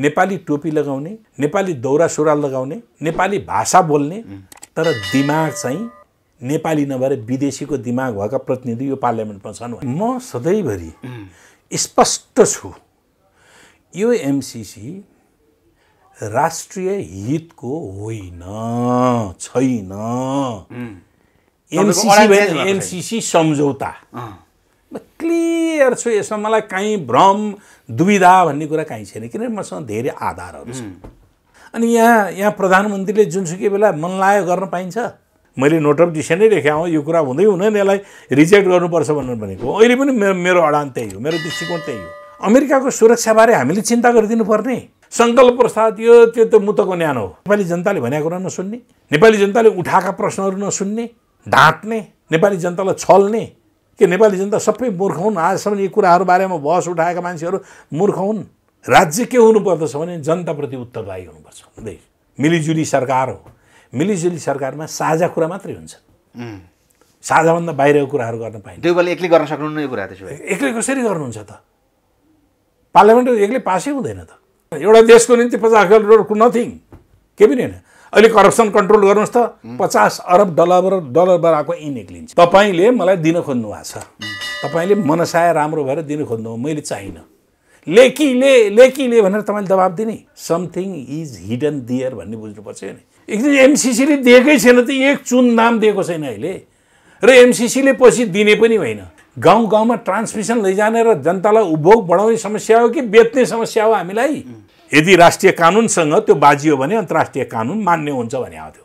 नेपाली टोपी लगाउने नेपाली दौरा सुरुवाल लगाउने नेपाली भाषा बोल्ने तर दिमाग चाहिँ नेपाली नभएर विदेशीको दिमाग भएका प्रतिनिधि यो पार्लियामेन्टमा छन् म सधैँभरि स्पष्ट छु यो एमसिसी राष्ट्रिय हितको होइन छैन एमसिसी एमसिसी सम्झौता क्लियर छु यसमा मलाई काहीँ भ्रम दुविधा भन्ने कुरा काहीँ छैन किनभने मसँग धेरै आधारहरू छ अनि यहाँ यहाँ प्रधानमन्त्रीले जुनसुकै बेला मन लायो गर्न पाइन्छ मैले नोट अफ डिसिसनै लेखेँ आउँ यो कुरा हुँदै हुँदैन यसलाई रिजेक्ट गर्नुपर्छ भनेर भनेको अहिले पनि मेरो मेरो अडान त्यही हो मेरो दृष्टिकोण त्यही हो अमेरिकाको सुरक्षाबारे हामीले चिन्ता गरिदिनुपर्ने सङ्कल्प प्रस्ताव यो त्यो त मुतको न्यानो हो नेपाली जनताले भनेको कुरा नसुन्ने नेपाली जनताले उठाएका प्रश्नहरू नसुन्ने ढाँट्ने नेपाली जनतालाई छल्ने के नेपाली जनता सबै मूर्ख हुन् आजसम्म यी कुराहरू बारेमा बहस उठाएका मान्छेहरू मूर्ख हुन् राज्य के हुनुपर्दछ भने जनताप्रति उत्तरदायी हुनुपर्छ हुँदै मिलिजुली सरकार हो मिलिजुली सरकारमा साझा कुरा मात्रै हुन्छ साझाभन्दा बाहिरको कुराहरू गर्न पाइन्छ दुई बेला एक्लै गर्न सक्नुहुन्न यो कुरा त्यसो भए एक्लै कसरी गर्नुहुन्छ त पार्लियामेन्ट एक्लै पासै हुँदैन त एउटा देशको निम्ति पचास करोड नथिङ केही पनि होइन अहिले करप्सन कन्ट्रोल गर्नुहोस् त पचास अरब डलर डलर बराबरको यहीँ निक्लिन्छ तपाईँले मलाई दिन खोज्नु भएको छ तपाईँले मनसाय राम्रो भएर दिन खोज्नु मैले चाहिनँ लेकीले लेकीले भनेर तपाईँले दबाब दिने समथिङ इज हिडन दियर भन्ने बुझ्नुपर्छ नि एकदिन एमसिसीले दिएकै छैन त एक चुन नाम दिएको छैन अहिले र एमसिसीले पछि दिने पनि होइन गाउँ गाउँमा ट्रान्समिसन लैजाने र जनतालाई उपभोग बढाउने समस्या हो कि बेच्ने समस्या हो हामीलाई यदि राष्ट्रिय कानुनसँग त्यो बाजियो भने अन्तर्राष्ट्रिय कानुन मान्य हुन्छ भने आउँथ्यो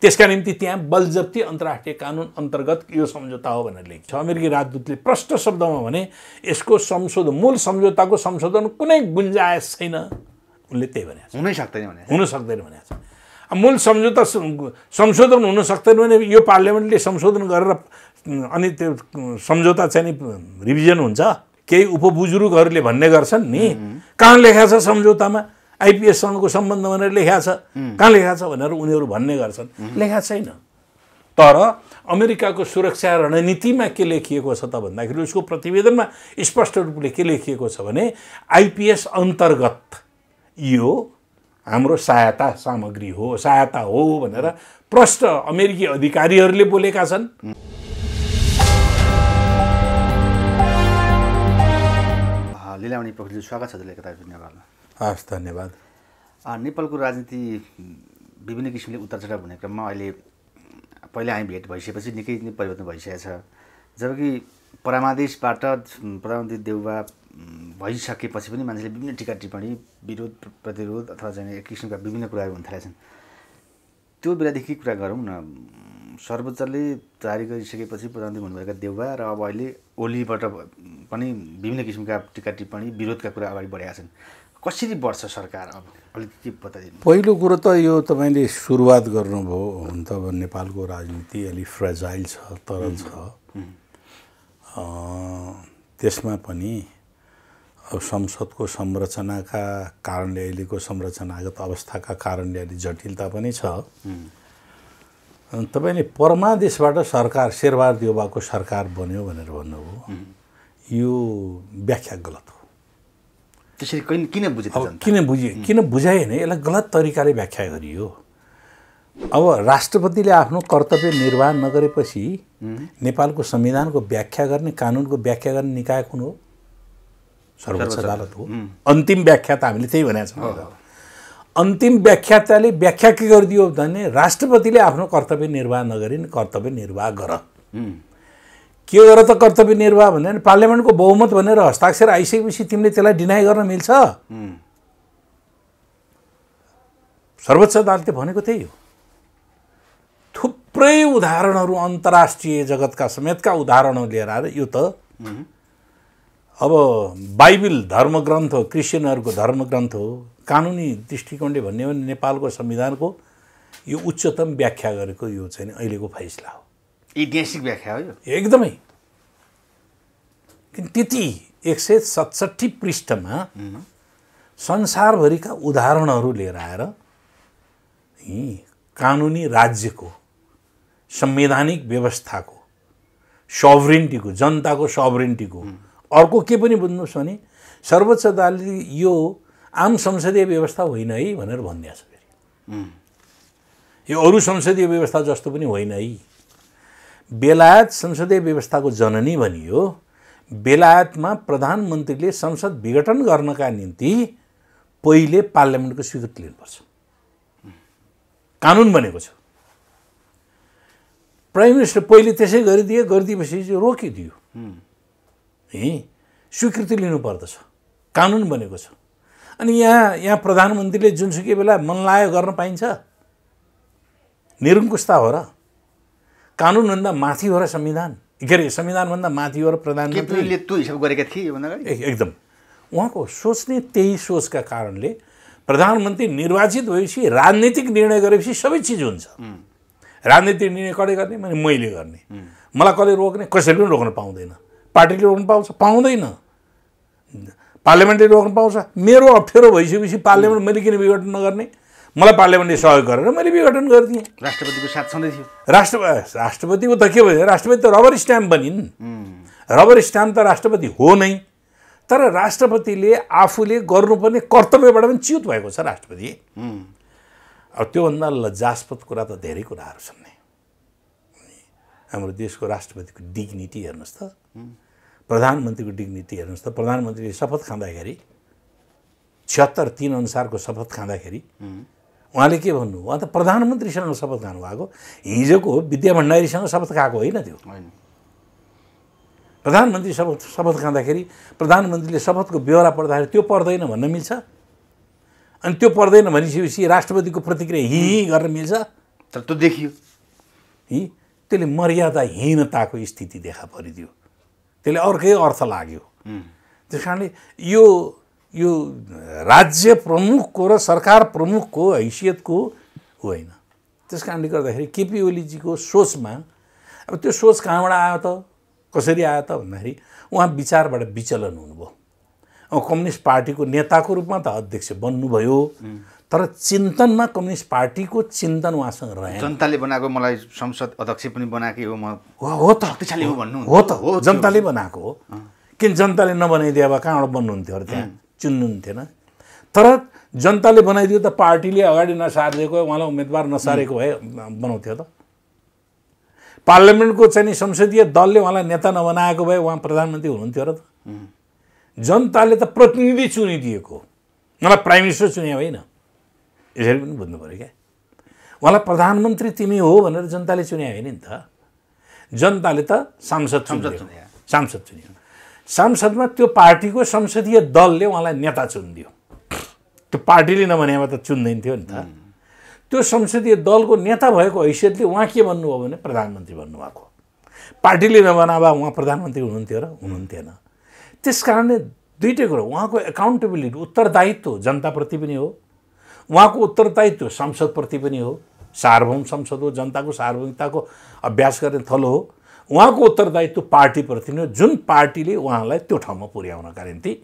त्यसका निम्ति त्यहाँ बलजप्ती अन्तर्राष्ट्रिय कानुन अन्तर्गत यो सम्झौता हो भनेर लेखिन्छ अमेरिकी राजदूतले प्रष्ट शब्दमा भने यसको संशोधन मूल सम्झौताको संशोधन कुनै गुन्जायस छैन उनले त्यही भने हुनै सक्दैन भने हुन सक्दैन भने मूल सम्झौता संशोधन हुन सक्दैन भने यो पार्लियामेन्टले संशोधन गरेर अनि त्यो सम्झौता चाहिँ नि रिभिजन हुन्छ केही उपबुजुर्गहरूले भन्ने गर्छन् नि कहाँ लेखा छ सम्झौतामा आइपिएससँगको सम्बन्ध भनेर लेखा छ कहाँ लेखा छ भनेर उनीहरू भन्ने गर्छन् लेखा छैन तर अमेरिकाको सुरक्षा रणनीतिमा के लेखिएको छ त भन्दाखेरि उसको प्रतिवेदनमा स्पष्ट रूपले के लेखिएको छ भने आइपिएस अन्तर्गत यो हाम्रो सहायता सामग्री हो सहायता हो भनेर प्रष्ट अमेरिकी अधिकारीहरूले बोलेका छन् लिलावणी पोखरेलजी स्वागत छ तपाईँको तर्फ नेपालमा हस् धन्यवाद नेपालको राजनीति विभिन्न किसिमले उत्तर चढाव हुने क्रममा अहिले पहिला हामी भेट भइसकेपछि निकै नै परिवर्तन भइसकेको छ जबकि परामादेशबाट प्रधानमन्त्री देउवा भइसकेपछि पनि मान्छेले विभिन्न टिका टिप्पणी विरोध प्रतिरोध अथवा चाहिँ एक किसिमका विभिन्न कुराहरू हुन थालेछन् त्यो बेलादेखि कुरा गरौँ न सर्वोच्चले जारी गरिसकेपछि प्रधानमन्त्री हुनुभएका देउबा र अब अहिले ओलीबाट पनि विभिन्न किसिमका टिका टिप्पणी विरोधका कुरा अगाडि बढेका छन् कसरी बढ्छ सरकार अब अलिकति बताइदिनु पहिलो कुरो त यो तपाईँले सुरुवात गर्नुभयो हुन त अब नेपालको राजनीति अलिक फ्रेजाइल छ तरल छ त्यसमा पनि अब संसदको संरचनाका कारणले अहिलेको संरचनागत अवस्थाका कारणले अलिक जटिलता पनि छ तपाईँले परमादेशबाट सरकार शेरबार देउबाको सरकार बन्यो भनेर भन्नुभयो यो व्याख्या गलत हो त्यसरी किन किन बुझ्यो किन बुझ्यो किन बुझाएन यसलाई गलत तरिकाले व्याख्या गरियो अब राष्ट्रपतिले आफ्नो कर्तव्य निर्वाह नगरेपछि नेपालको संविधानको व्याख्या गर्ने कानुनको व्याख्या गर्ने निकाय कुन हो सर्वोच्च अदालत हो अन्तिम व्याख्या त हामीले त्यही भनेको छौँ अन्तिम व्याख्याताले व्याख्या के गरिदियो भने राष्ट्रपतिले आफ्नो कर्तव्य निर्वाह नगरी कर्तव्य निर्वाह गर के गर त कर्तव्य निर्वाह भने पार्लियामेन्टको बहुमत भनेर हस्ताक्षर आइसकेपछि तिमीले त्यसलाई डिनाइ गर्न मिल्छ सर्वोच्च अदालतले भनेको त्यही हो थुप्रै उदाहरणहरू अन्तर्राष्ट्रिय जगतका समेतका उदाहरणहरू लिएर आएर यो त अब बाइबल धर्मग्रन्थ हो क्रिस्चियनहरूको धर्मग्रन्थ हो कानुनी दृष्टिकोणले भन्ने भने नेपालको संविधानको यो उच्चतम व्याख्या गरेको यो चाहिँ अहिलेको फैसला हो ऐतिहासिक व्याख्या हो यो एकदमै किन त्यति एक सय सतसट्ठी पृष्ठमा संसारभरिका उदाहरणहरू लिएर आएर कानुनी राज्यको संवैधानिक व्यवस्थाको सभरेन्टीको जनताको सभरेन्टीको अर्को के पनि बुझ्नुहोस् भने सर्वोच्च अदालतले यो आम संसदीय व्यवस्था होइन है भनेर भनिदिएको छ फेरि यो अरू संसदीय व्यवस्था जस्तो पनि होइन है बेलायत संसदीय व्यवस्थाको जननी भनियो बेलायतमा प्रधानमन्त्रीले संसद विघटन गर्नका निम्ति पहिले पार्लियामेन्टको स्वीकृति लिनुपर्छ कानुन बनेको छ प्राइम मिनिस्टर पहिले त्यसै गरिदिए गरिदिएपछि चाहिँ रोकिदियो है स्वीकृति लिनुपर्दछ कानुन बनेको छ अनि यहाँ यहाँ प्रधानमन्त्रीले जुनसुकै बेला मनलायो गर्न पाइन्छ निरङ्कुशता हो र कानुनभन्दा माथि हो र संविधान के अरे संविधानभन्दा माथि हो र प्रधानमन्त्रीले त्यो हिसाब गरेका थिए एकदम उहाँको सोच्ने त्यही सोचका कारणले प्रधानमन्त्री निर्वाचित भएपछि राजनीतिक निर्णय गरेपछि सबै चिज हुन्छ राजनीतिक निर्णय कसले गर्ने मैले मैले गर्ने मलाई कसले रोक्ने कसैले पनि रोक्न पाउँदैन पार्टीले रोक्नु पाउँछ पाउँदैन पार्लियामेन्टले रोक्न पाउँछ मेरो अप्ठ्यारो भइसकेपछि पार्लियामेन्ट मैले किन विघटन नगर्ने मलाई पार्लियामेन्टले सहयोग गरेर मैले विघटन गरिदिएँ राष्ट्रपतिको साथ छँदै थियो राष्ट्र राष्ट्रपतिको त के भयो राष्ट्रपति त रबर स्ट्याम्प बनिन् रबर स्ट्याम्प त राष्ट्रपति हो नै तर राष्ट्रपतिले आफूले गर्नुपर्ने कर्तव्यबाट पनि च्युत भएको छ राष्ट्रपति अब त्योभन्दा लज्जास्पद कुरा त धेरै कुराहरू छन् नि हाम्रो देशको राष्ट्रपतिको डिग्निटी हेर्नुहोस् त प्रधानमन्त्रीको डिग्निटी हेर्नुहोस् त प्रधानमन्त्रीले शपथ खाँदाखेरि छिहत्तर तिन अनुसारको शपथ खाँदाखेरि उहाँले के भन्नु उहाँ त प्रधानमन्त्रीसँग शपथ खानुभएको हिजोको विद्या भण्डारीसँग शपथ खाएको होइन त्यो प्रधानमन्त्री शपथ शपथ खाँदाखेरि प्रधानमन्त्रीले शपथको बेहोरा पर्दाखेरि त्यो पर्दैन भन्न मिल्छ अनि त्यो पर्दैन भनिसकेपछि राष्ट्रपतिको प्रतिक्रिया हि गर्न मिल्छ तर त्यो देखियो हि त्यसले मर्यादाहीनताको स्थिति देखा परिदियो त्यसले अर्कै अर्थ लाग्यो त्यस कारणले यो यो राज्य प्रमुखको र सरकार प्रमुखको हैसियतको होइन त्यस कारणले गर्दाखेरि केपी ओलीजीको सोचमा अब त्यो सोच कहाँबाट आयो त कसरी आयो त भन्दाखेरि उहाँ विचारबाट विचलन हुनुभयो कम्युनिस्ट पार्टीको नेताको रूपमा त अध्यक्ष बन्नुभयो तर चिन्तनमा कम्युनिस्ट पार्टीको चिन्तन उहाँसँग रहे जनताले बनाएको मलाई संसद अध्यक्ष पनि बनाएकै हो म हो त हो भन्नु हो त हो जनताले बनाएको हो किन जनताले नबनाइदिए अब कहाँबाट बन्नुहुन्थ्यो अरे त्यहाँ चुन्नुहुन्थेन तर जनताले बनाइदियो त पार्टीले अगाडि नसारिदिएको उहाँलाई उम्मेदवार नसारेको भए बनाउँथ्यो त पार्लियामेन्टको चाहिँ संसदीय दलले उहाँलाई नेता नबनाएको भए उहाँ प्रधानमन्त्री हुनुहुन्थ्यो र त जनताले त प्रतिनिधि चुनिदिएको मलाई प्राइम मिनिस्टर चुने होइन यसरी पनि बुझ्नु पऱ्यो क्या उहाँलाई प्रधानमन्त्री तिमी हो भनेर जनताले चुने होइन नि त जनताले त सांसद चुन्यो सांसद चुन्यो सांसदमा त्यो पार्टीको संसदीय दलले उहाँलाई नेता चुनिदियो त्यो पार्टीले नभनेमा त चुन्दैन थियो नि त त्यो संसदीय दलको नेता भएको हैसियतले उहाँ के भन्नुभयो भने प्रधानमन्त्री भन्नुभएको पार्टीले नबनावा उहाँ प्रधानमन्त्री हुनुहुन्थ्यो र हुनुहुन्थेन त्यस कारणले दुइटै कुरो उहाँको एकाउन्टेबिलिटी उत्तरदायित्व जनताप्रति पनि हो उहाँको उत्तरदायित्व संसदप्रति पनि हो सार्वभौम संसद हो जनताको सार्वभौमिकताको अभ्यास गर्ने थलो हो उहाँको उत्तरदायित्व पार्टीप्रति नै हो जुन पार्टीले उहाँलाई त्यो ठाउँमा पुर्याउनका निम्ति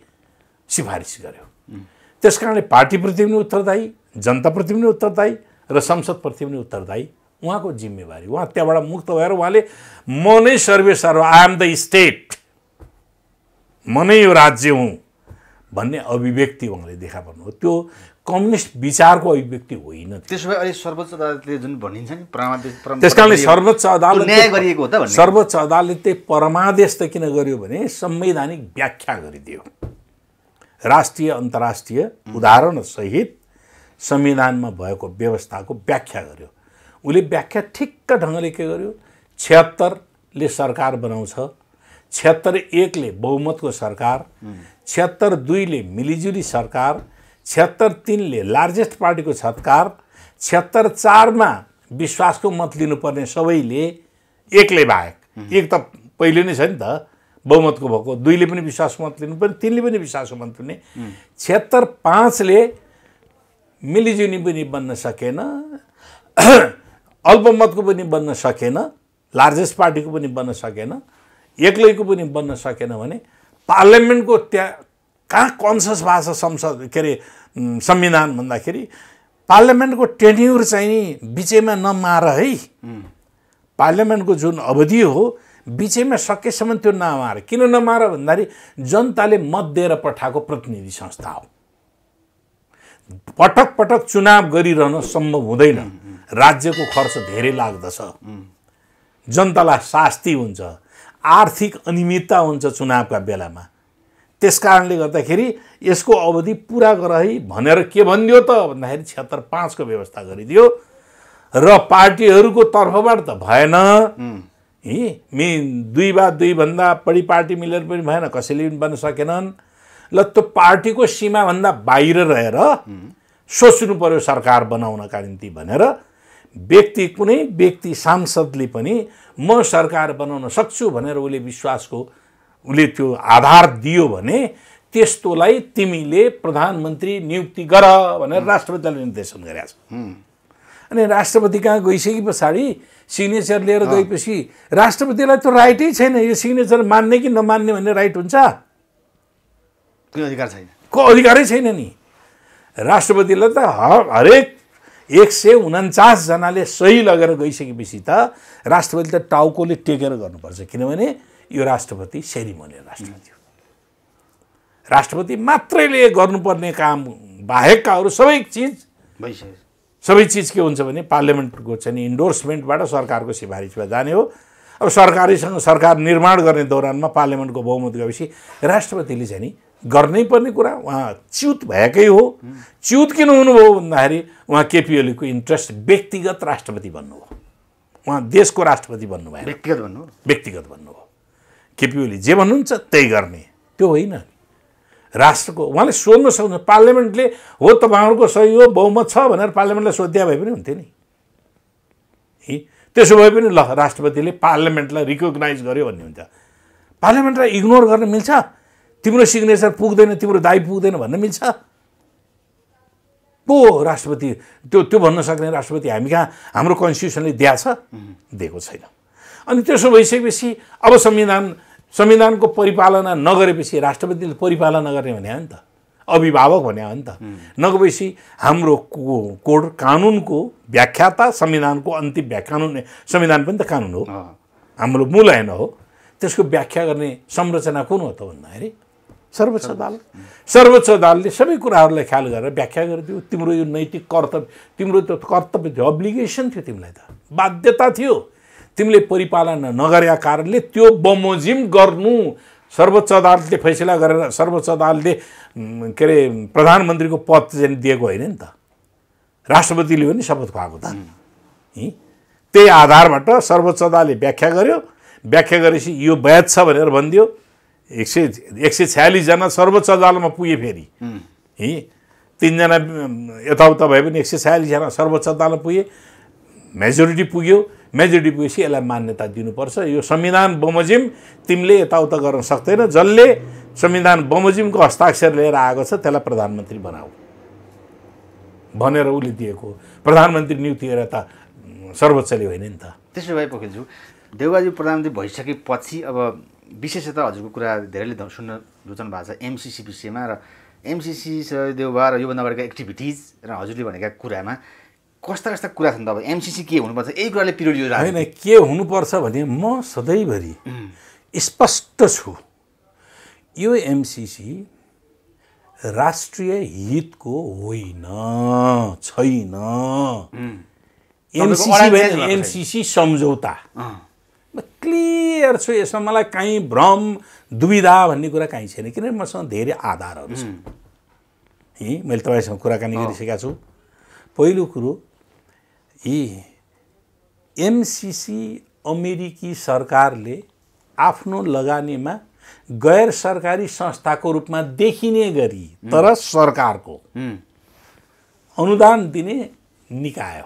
सिफारिस गर्यो त्यस कारणले पार्टीप्रति पनि उत्तरदायी जनताप्रति पनि उत्तरदायी र संसदप्रति पनि उत्तरदायी उहाँको जिम्मेवारी उहाँ त्यहाँबाट मुक्त भएर उहाँले म नै सर्वेसर्व एम द स्टेट म नै यो राज्य हुँ भन्ने अभिव्यक्ति उहाँले देखा पर्नु हो त्यो कम्युनिस्ट विचारको अभिव्यक्ति होइन त्यसो भए अहिले सर्वोच्च अदालतले जुन भनिन्छ नि त्यस कारणले सर्वोच्च अदालत न्याय गरिएको हो त सर्वोच्च अदालतले परमादेश त किन गर्यो भने संवैधानिक व्याख्या गरिदियो राष्ट्रिय अन्तर्राष्ट्रिय उदाहरणसहित संविधानमा भएको व्यवस्थाको व्याख्या गर्यो उसले व्याख्या ठिक्क ढङ्गले के गर्यो छ्यात्तरले सरकार बनाउँछ छिहत्तर एकले बहुमतको सरकार छिहत्तर दुईले मिलिजुली सरकार छिहत्तर तिनले लार्जेस्ट पार्टीको छत्कार छिहत्तर चारमा विश्वासको मत लिनुपर्ने सबैले एकले बाहेक एक त पहिले नै छ नि त बहुमतको भएको दुईले पनि विश्वासको मत लिनुपर्ने पर्ने तिनले पनि विश्वासको मत लिने छिहत्तर पाँचले मिलिजुनी पनि बन्न सकेन अल्पमतको पनि बन्न सकेन लार्जेस्ट पार्टीको पनि बन्न सकेन एक्लैको पनि बन्न सकेन भने पार्लियामेन्टको त्यहाँ कहाँ कन्सियस भएको छ संसद के अरे संविधान भन्दाखेरि पार्लियामेन्टको टेन्युर चाहिँ नि बिचैमा नमार है पार्लियामेन्टको जुन अवधि हो बिचैमा सकेसम्म त्यो नमार किन नमार भन्दाखेरि जनताले मत दिएर पठाएको प्रतिनिधि संस्था हो पटक पटक चुनाव गरिरहन सम्भव हुँदैन राज्यको खर्च धेरै लाग्दछ जनतालाई शास्ति हुन्छ आर्थिक अनियमितता हुन्छ चुनावका बेलामा त्यस कारणले गर्दाखेरि यसको अवधि पुरा है भनेर के भनिदियो त भन्दाखेरि छत्तर पाँचको व्यवस्था गरिदियो र पार्टीहरूको तर्फबाट त भएन है मे दुई बा दुईभन्दा बढी पार्टी मिलेर पनि भएन कसैले पनि बन्न सकेनन् ल त्यो पार्टीको सीमाभन्दा बाहिर रहेर सोच्नु पर्यो सरकार बनाउनका निम्ति भनेर व्यक्ति कुनै व्यक्ति सांसदले पनि म सरकार बनाउन सक्छु भनेर उसले विश्वासको उसले त्यो आधार दियो भने त्यस्तोलाई तिमीले प्रधानमन्त्री नियुक्ति गर भनेर राष्ट्रपतिलाई निर्देशन गरेका छ अनि राष्ट्रपति कहाँ गइसके पछाडि सिग्नेचर लिएर गएपछि राष्ट्रपतिलाई त राइटै छैन यो सिग्नेचर मान्ने कि नमान्ने भन्ने राइट हुन्छ अधिकार छैन को अधिकारै छैन नि राष्ट्रपतिलाई त हरेक एक सय उन्चासजनाले सही लगेर गइसकेपछि त राष्ट्रपति त टाउकोले टेकेर गर्नुपर्छ किनभने यो राष्ट्रपति सेरिमोनियल राष्ट्रपति हो राष्ट्रपति मात्रैले गर्नुपर्ने काम बाहेककाहरू सबै चिज सबै चिज के हुन्छ भने पार्लियामेन्टको चाहिँ इन्डोर्समेन्टबाट सरकारको सिफारिसमा जाने हो अब सरकारीसँग सरकार निर्माण गर्ने दौरानमा पार्लियामेन्टको बहुमत गएपछि राष्ट्रपतिले चाहिँ नि गर्नै पर्ने कुरा उहाँ च्युत भएकै हो च्युत किन हुनुभयो भन्दाखेरि उहाँ केपी ओलीको इन्ट्रेस्ट व्यक्तिगत राष्ट्रपति भन्नुभयो उहाँ देशको राष्ट्रपति भन्नुभयो व्यक्तिगत भन्नु व्यक्तिगत भन्नुभयो केपी ओली जे भन्नुहुन्छ त्यही गर्ने त्यो होइन राष्ट्रको उहाँले सोध्न सक्नु पार्लियामेन्टले हो तपाईँहरूको सही हो बहुमत छ भनेर पार्लियामेन्टलाई सोध्या भए पनि हुन्थ्यो नि त्यसो भए पनि ल राष्ट्रपतिले पार्लियामेन्टलाई रिकग्नाइज गर्यो भन्ने हुन्छ पार्लियामेन्टलाई इग्नोर गर्न मिल्छ तिम्रो सिग्नेचर पुग्दैन तिम्रो दाइ पुग्दैन भन्न मिल्छ पो राष्ट्रपति त्यो त्यो भन्न सक्ने राष्ट्रपति हामी कहाँ हाम्रो कन्स्टिट्युसनले दिएको छ दिएको छैन अनि त्यसो भइसकेपछि अब संविधान संविधानको परिपालना नगरेपछि राष्ट्रपतिले परिपालना गर्ने भने हो नि त अभिभावक भने हो नि त नगएपछि हाम्रो कोड कानुनको व्याख्याता संविधानको अन्तिम व्या कानुन संविधान पनि त कानुन हो हाम्रो मूल होइन हो त्यसको व्याख्या गर्ने संरचना कुन हो त भन्दाखेरि सर्वोच्च अदालत सर्वोच्च अदालतले सबै कुराहरूलाई ख्याल गरेर व्याख्या गरिदियो तिम्रो यो नैतिक कर्तव्य तिम्रो त्यो कर्तव्य थियो अब्लिगेसन थियो तिमीलाई त बाध्यता थियो तिमीले परिपालन नगरेका कारणले त्यो बमोजिम गर्नु सर्वोच्च अदालतले फैसला गरेर सर्वोच्च अदालतले के अरे प्रधानमन्त्रीको पद चाहिँ दिएको होइन नि त राष्ट्रपतिले पनि शपथ खुवाएको त त्यही आधारबाट सर्वोच्च अदालतले व्याख्या गर्यो व्याख्या गरेपछि यो वैध छ भनेर भनिदियो एक सय एक सय छ्यालिसजना सर्वोच्च अदालतमा पुगे फेरि है तिनजना यताउता भए पनि एक सय छयालिसजना सर्वोच्च अदालतमा पुगे मेजोरिटी पुग्यो मेजोरिटी पुगेपछि यसलाई मान्यता दिनुपर्छ यो संविधान बमोजिम तिमीले यताउता गर्न सक्दैन जसले संविधान बमोजिमको हस्ताक्षर लिएर आएको छ त्यसलाई प्रधानमन्त्री बनाऊ भनेर उसले दिएको प्रधानमन्त्री नियुक्ति गरेर त सर्वोच्चले होइन नि त त्यसो भए पोखेलज्यू देउबाजी प्रधानमन्त्री भइसकेपछि अब विशेषता हजुरको कुरा धेरैले सुन्न रुचाउनु भएको छ एमसिसी विषयमा र एमसिसी देउबा र योभन्दा अगाडिका एक्टिभिटिज र हजुरले भनेका कुरामा कस्ता कस्ता कुरा छन् त अब एमसिसी के हुनुपर्छ यही कुराले पिरियड यो होइन के हुनुपर्छ भने म सधैँभरि स्पष्ट छु यो एमसिसी राष्ट्रिय हितको होइन छैन एमसिसी एमसिसी सम्झौता म क्लियर छु यसमा मलाई काहीँ भ्रम दुविधा भन्ने कुरा काहीँ छैन किनभने मसँग धेरै आधारहरू छ है मैले तपाईँसँग कुराकानी गरिसकेका छु पहिलो कुरो यी एमसिसी अमेरिकी सरकारले आफ्नो लगानीमा गैर सरकारी संस्थाको रूपमा देखिने गरी तर सरकारको अनुदान दिने निकाय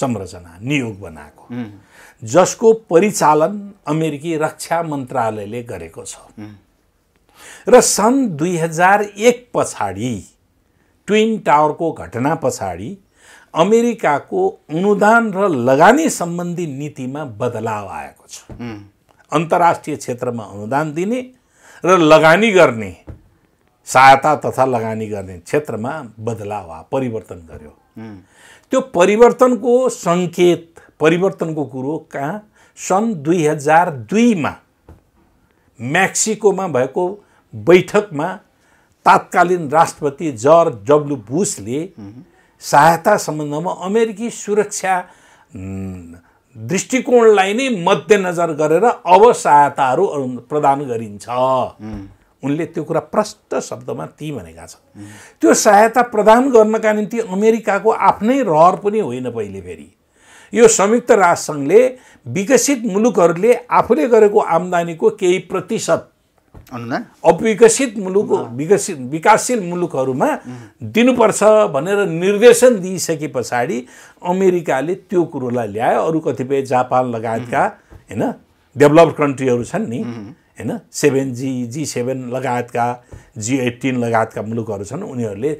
संरचना नियोग बनाएको जसको परिचालन अमेरिकी रक्षा मन्त्रालयले गरेको छ र सन् दुई हजार एक पछाडि ट्विन टावरको घटना पछाडि अमेरिकाको अनुदान र लगानी सम्बन्धी नीतिमा बदलाव आएको छ अन्तर्राष्ट्रिय क्षेत्रमा अनुदान दिने र लगानी गर्ने सहायता तथा लगानी गर्ने क्षेत्रमा बदलाव परिवर्तन गर्यो त्यो परिवर्तनको सङ्केत परिवर्तनको कुरो कहाँ सन् दुई हजार दुईमा मेक्सिकोमा भएको बैठकमा तात्कालीन राष्ट्रपति जर्ज डब्लु बुसले सहायता सम्बन्धमा अमेरिकी सुरक्षा दृष्टिकोणलाई नै मध्यनजर गरेर अब सहायताहरू प्रदान गरिन्छ उनले त्यो कुरा प्रष्ट शब्दमा ती भनेका छन् त्यो सहायता प्रदान गर्नका निम्ति अमेरिकाको आफ्नै रहर पनि होइन पहिले फेरि यो संयुक्त राष्ट्रसङ्घले विकसित मुलुकहरूले आफूले गरेको आम्दानीको केही प्रतिशत अविकसित मुलुक विकसित विकासशील मुलुकहरूमा दिनुपर्छ भनेर निर्देशन दिइसके पछाडि अमेरिकाले त्यो कुरोलाई ल्यायो अरू कतिपय जापान लगायतका होइन डेभलप्ड कन्ट्रीहरू छन् नि होइन सेभेन जी जी सेभेन लगायतका जी एट्टिन लगायतका मुलुकहरू छन् उनीहरूले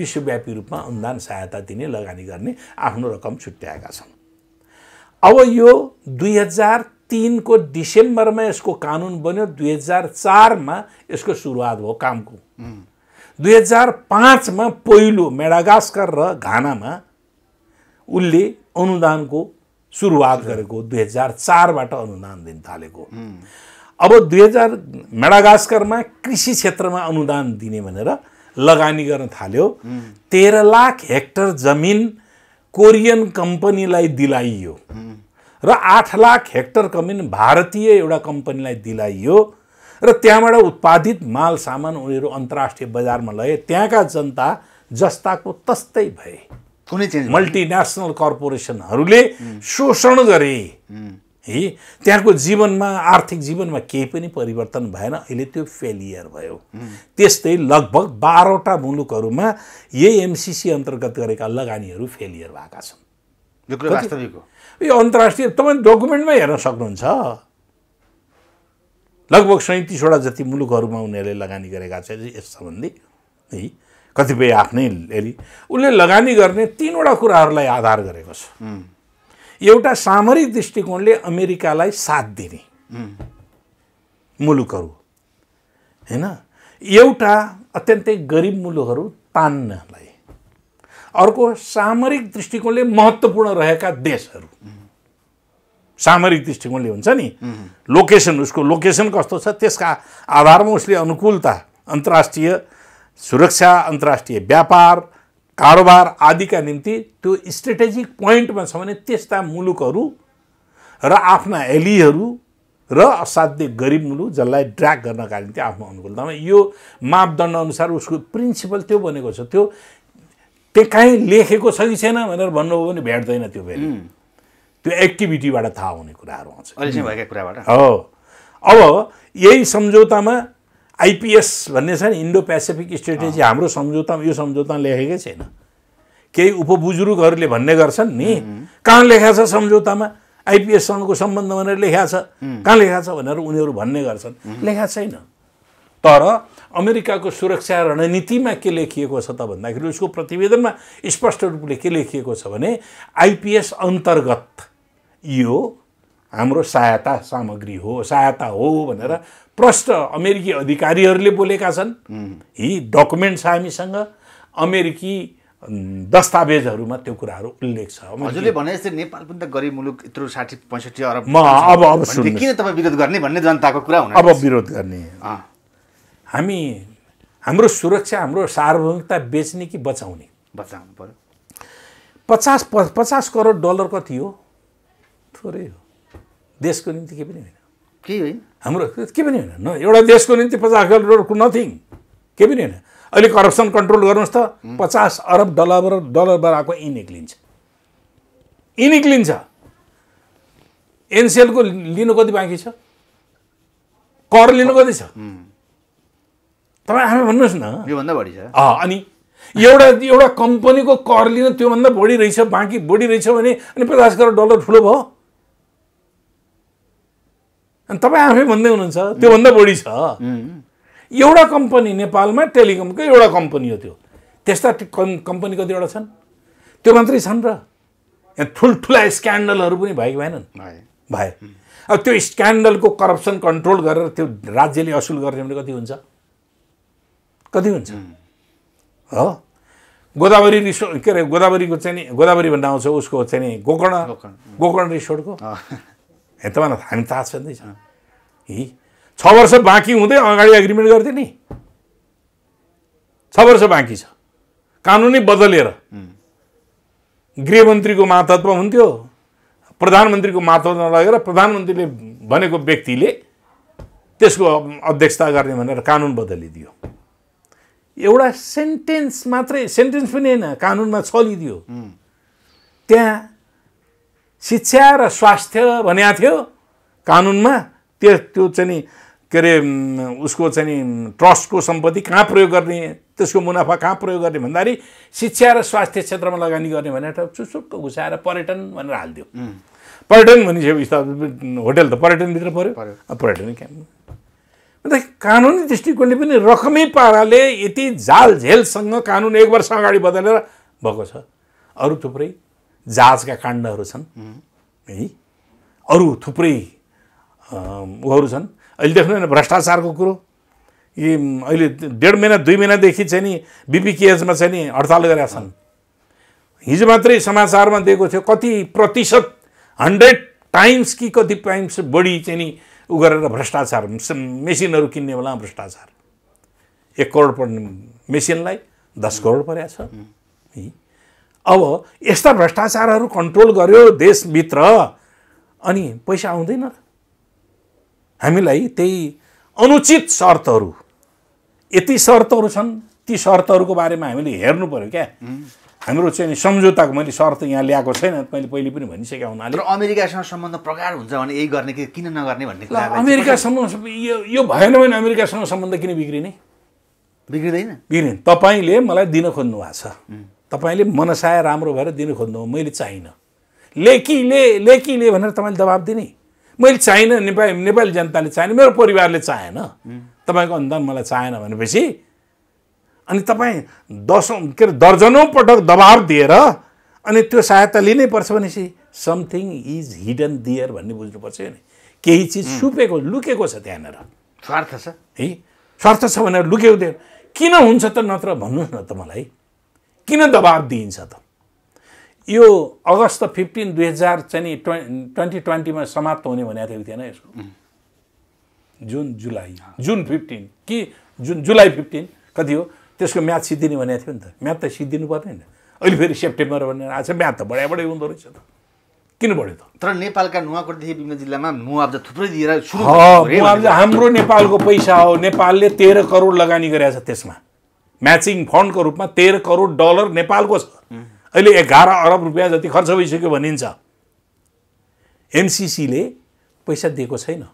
विश्वव्यापी रूपमा अनुदान सहायता दिने लगानी गर्ने आफ्नो रकम छुट्याएका छन् अब यो दुई हजार तिनको डिसेम्बरमा यसको कानुन बन्यो दुई हजार चारमा यसको सुरुवात भयो कामको दुई हजार पाँचमा पहिलो मेडागास्कर र घानामा उसले अनुदानको सुरुवात गरेको दुई हजार चारबाट अनुदान दिन थालेको अब दुई हजार मेडागास्करमा कृषि क्षेत्रमा अनुदान दिने भनेर लगानी गर्न थाल्यो तेह्र लाख हेक्टर जमिन कोरियन कम्पनीलाई दिलाइयो र आठ लाख हेक्टर कमिन भारतीय एउटा कम्पनीलाई दिलाइयो र त्यहाँबाट उत्पादित माल सामान उनीहरू अन्तर्राष्ट्रिय बजारमा लगे त्यहाँका जनता जस्ताको तस्तै भए कुनै मल्टिनेसनल कर्पोरेसनहरूले शोषण गरे है त्यहाँको जीवनमा आर्थिक जीवनमा केही पनि परिवर्तन भएन अहिले त्यो फेलियर भयो त्यस्तै लगभग बाह्रवटा मुलुकहरूमा यही एमसिसी अन्तर्गत गरेका लगानीहरू फेलियर भएका छन् यो अन्तर्राष्ट्रिय तपाईँ डकुमेन्टमै हेर्न सक्नुहुन्छ लगभग सैँतिसवटा जति मुलुकहरूमा उनीहरूले लगानी गरेका छन् यस सम्बन्धी है कतिपय आफ्नै उसले लगानी गर्ने तिनवटा कुराहरूलाई आधार गरेको छ एउटा सामरिक दृष्टिकोणले अमेरिकालाई साथ दिने मुलुकहरू होइन एउटा अत्यन्तै गरिब मुलुकहरू तान्नलाई अर्को सामरिक दृष्टिकोणले महत्त्वपूर्ण रहेका देशहरू सामरिक दृष्टिकोणले हुन्छ नि लोकेसन उसको लोकेसन कस्तो छ त्यसका आधारमा उसले अनुकूलता अन्तर्राष्ट्रिय सुरक्षा अन्तर्राष्ट्रिय व्यापार कारोबार आदिका निम्ति त्यो स्ट्रेटेजिक पोइन्टमा छ भने त्यस्ता मुलुकहरू र आफ्ना एलीहरू र असाध्य गरिब मुलुक जसलाई ड्र्याग गर्नका निम्ति आफ्नो अनुकूलतामा यो मापदण्ड अनुसार उसको प्रिन्सिपल त्यो बनेको छ त्यो त्यो काहीँ लेखेको छ कि छैन भनेर भन्नुभयो भने भेट्दैन त्यो भेल्यु त्यो एक्टिभिटीबाट थाहा हुने कुराहरू आउँछ हो अब यही सम्झौतामा आइपिएस भन्ने छ नि इन्डो पेसिफिक स्ट्रेटेजी हाम्रो सम्झौतामा यो सम्झौतामा लेखेकै छैन केही उपबुजुर्गहरूले भन्ने गर्छन् नि कहाँ लेखा छ सम्झौतामा आइपिएससँगको सम्बन्ध भनेर लेखा छ कहाँ लेखा छ भनेर उनीहरू भन्ने गर्छन् लेखा छैन तर अमेरिकाको सुरक्षा रणनीतिमा के लेखिएको छ त भन्दाखेरि उसको प्रतिवेदनमा स्पष्ट रूपले के लेखिएको छ भने आइपिएस अन्तर्गत यो हाम्रो सहायता सामग्री हो सहायता हो भनेर प्रष्ट अमेरिकी अधिकारीहरूले बोलेका छन् यी डकुमेन्ट छ हामीसँग अमेरिकी दस्तावेजहरूमा त्यो कुराहरू उल्लेख छ हजुरले भने जस्तै नेपाल पनि त गरिब मुलुक यत्रो साठी पैँसठी अरब म अब अब किन तपाईँ विरोध गर्ने भन्ने जनताको कुरा हुन्छ अब विरोध गर्ने हामी हाम्रो सुरक्षा हाम्रो सार्वभौमिकता बेच्ने कि बचाउने बचाउनु पऱ्यो पचास पचास करोड डलर कति हो थोरै हो देशको निम्ति के पनि होइन के होइन हाम्रो के पनि होइन न एउटा देशको निम्ति पचास अरब डलरको नथिङ के पनि होइन अहिले करप्सन कन्ट्रोल गर्नुहोस् त पचास अरब डलर डलर बराको यी निक्लिन्छ यी निक्लिन्छ एनसिएलको लिनु कति बाँकी छ कर लिनु कति छ तपाईँ आफै भन्नुहोस् न योभन्दा बढी छ अनि एउटा एउटा कम्पनीको कर लिन त्योभन्दा बढी रहेछ बाँकी बढी रहेछ भने अनि पचास करोड डलर ठुलो भयो अनि तपाईँ आफै भन्दै हुनुहुन्छ त्योभन्दा बढी छ एउटा कम्पनी नेपालमा टेलिकमको एउटा कम्पनी हो त्यो त्यस्ता कम्पनी कतिवटा छन् त्यो मात्रै छन् र यहाँ ठुल्ठुला स्क्यान्डलहरू पनि भयो कि भएनन् भए अब त्यो स्क्यान्डलको करप्सन कन्ट्रोल गरेर त्यो राज्यले असुल गर्ने भने कति हुन्छ कति हुन्छ हो गोदावरी रिसोर्ट के अरे गोदावरीको चाहिँ गोदावरी भन्दा आउँछ उसको चाहिँ गोकर्ण गोकर्ण रिसोर्टको मलाई हामी थाहा छँदैछ हि छ वर्ष बाँकी हुँदै अगाडि एग्रिमेन्ट गर्थ्यो नि छ वर्ष बाँकी छ कानुनै बदलेर गृहमन्त्रीको मातहतमा हुन्थ्यो प्रधानमन्त्रीको मातहतमा लगेर प्रधानमन्त्रीले भनेको व्यक्तिले त्यसको अध्यक्षता गर्ने भनेर कानुन बदलिदियो एउटा सेन्टेन्स मात्रै सेन्टेन्स पनि होइन कानुनमा छलिदियो त्यहाँ शिक्षा र स्वास्थ्य भनेको थियो कानुनमा त्यो त्यो चाहिँ नि के अरे उसको चाहिँ नि ट्रस्टको सम्पत्ति कहाँ प्रयोग गर्ने त्यसको मुनाफा कहाँ प्रयोग गर्ने भन्दाखेरि शिक्षा र स्वास्थ्य क्षेत्रमा लगानी गर्ने भनेर चुचुक्क घुसाएर पर्यटन भनेर हालिदियो पर्यटन भनिसकेपछि होटेल त पर्यटनभित्र पऱ्यो पर्यटन क्याम्प अन्त कानुनी दृष्टिकोणले पनि रकमै पाराले यति झाल झेलसँग कानुन एक वर्ष अगाडि बदलेर भएको छ अरू थुप्रै जहाजका काण्डहरू छन् है अरू थुप्रै उहरू छन् अहिले देख्नु होइन भ्रष्टाचारको कुरो यी अहिले डेढ महिना दुई महिनादेखि चाहिँ नि बिपिकेएचमा चाहिँ नि हडताल गरेका छन् हिजो मात्रै समाचारमा दिएको थियो कति प्रतिशत हन्ड्रेड टाइम्स कि कति टाइम्स बढी चाहिँ नि ऊ गरेर भ्रष्टाचार मेसिनहरू किन्ने बेलामा भ्रष्टाचार एक करोड पर्ने मेसिनलाई दस करोड परेको छ अब यस्ता भ्रष्टाचारहरू कन्ट्रोल गर्यो देशभित्र अनि पैसा आउँदैन र हामीलाई त्यही अनुचित शर्तहरू यति शर्तहरू छन् ती शर्तहरूको बारेमा हामीले हेर्नु पऱ्यो क्या हाम्रो चाहिँ सम्झौताको मैले शर्त यहाँ ल्याएको छैन मैले पहिले पनि भनिसकेँ हुनाले र अमेरिकासँग सम्बन्ध प्रकार हुन्छ भने यही गर्ने कि किन नगर्ने भन्ने कुरा अमेरिकासँग यो यो भएन भने अमेरिकासँग सम्बन्ध किन बिग्रिने बिग्रिँदैन बिग्रिने तपाईँले मलाई दिन खोज्नु भएको छ तपाईँले मनसाय राम्रो भएर दिनु खोज्नु मैले चाहिनँ लेकीले लेकीले भनेर तपाईँले दबाब दिने मैले चाहिनँ नेपाल नेपाली जनताले चाहेन मेरो परिवारले चाहेन तपाईँको अनुदान मलाई चाहेन भनेपछि अनि तपाईँ दसौँ के अरे दर्जनौँ पटक दबाब दिएर अनि त्यो सहायता लिनै पर्छ भनेपछि समथिङ इज हिडन दियर भन्ने बुझ्नुपर्छ नि केही चिज छुपेको लुकेको छ त्यहाँनिर स्वार्थ छ है स्वार्थ छ भनेर लुकेको दिएर किन हुन्छ त नत्र भन्नुहोस् न त मलाई किन दबाब दिइन्छ त यो अगस्त फिफ्टिन दुई हजार चाहिँ ट्वेन्टी ट्वेन्टी ट्वेन्टीमा समाप्त हुने भनेको थियो थिएन यसको जुन जुलाई जुन फिफ्टिन कि जुन जुलाई फिफ्टिन कति हो त्यसको म्याथ सिद्धिने भनेको थियो नि त म्याथ त सिद्धिनु पर्दैन अहिले फेरि सेप्टेम्बर भनेर आएछ म्याथ त बढाइ बढाइ हुँदो रहेछ त किन बढ्यो त तर नेपालका नुवाकोटदेखि विभिन्न जिल्लामा मुआब्जा थुप्रै दिएर मुआब्जा हाम्रो नेपालको पैसा हो नेपालले तेह्र करोड लगानी गरेको छ त्यसमा म्याचिङ फन्डको रूपमा तेह्र करोड डलर नेपालको छ अहिले एघार अरब रुपियाँ जति खर्च भइसक्यो भनिन्छ एमसिसीले पैसा दिएको छैन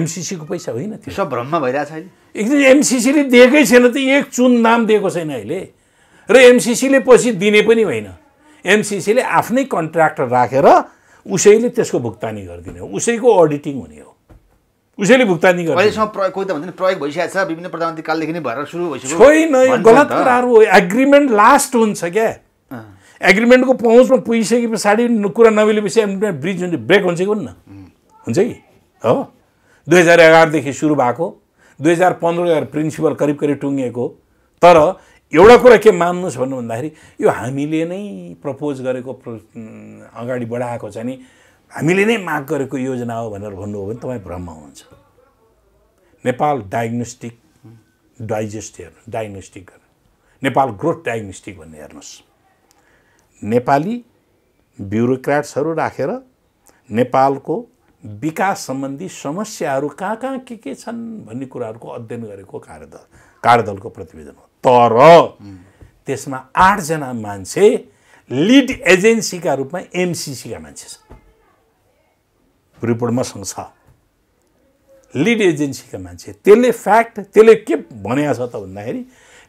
एमसिसीको पैसा होइन त्यो सब भ्रममा भइरहेको छैन एकदम एमसिसीले दिएकै छैन त एक चुन नाम दिएको छैन अहिले र एमसिसीले पछि दिने पनि होइन एमसिसीले आफ्नै कन्ट्र्याक्टर राखेर उसैले त्यसको भुक्तानी गरिदिने हो उसैको अडिटिङ हुने हो उसैले भुक्तानी गर्छ अहिलेसम्म प्रयोग कोही त भन्दैन प्रयोग भइसकेको छ विभिन्न प्रधानमन्त्री कालदेखि नै भएर सुरु भइसक्यो छैन गलत कुराहरू हो एग्रिमेन्ट लास्ट हुन्छ क्या एग्रिमेन्टको पहुँचमा पुगिसके पछाडि कुरा नमिलेपछि एग्रिमेन्ट ब्रिज हुन्छ ब्रेक हुन्छ कि हुन्न हुन्छ कि हो दुई हजार एघारदेखि सुरु भएको दुई हजार पन्ध्र हजार प्रिन्सिपल करिब करिब टुङ्गिएको तर एउटा कुरा के मान्नुहोस् भन्नु भन्दाखेरि यो हामीले नै प्रपोज गरेको अगाडि बढाएको छ नि हामीले नै माग गरेको योजना हो भनेर भन्नुभयो भने तपाईँ भ्रम हुनुहुन्छ नेपाल डायग्नोस्टिक डाइजेस्ट हेर्नु डायग्नोस्टिक गर्नु नेपाल ग्रोथ डायग्नोस्टिक भन्ने हेर्नुहोस् नेपाली ब्युरोक्राट्सहरू राखेर नेपालको विकास सम्बन्धी समस्याहरू कहाँ कहाँ के के छन् भन्ने कुराहरूको अध्ययन गरेको कार्यदल कार्यदलको प्रतिवेदन हो तर त्यसमा आठजना मान्छे लिड एजेन्सीका रूपमा एमसिसीका मान्छे छन् रिपोर्टमा सँग छ लिड एजेन्सीका मान्छे त्यसले फ्याक्ट त्यसले के भनेको छ त भन्दाखेरि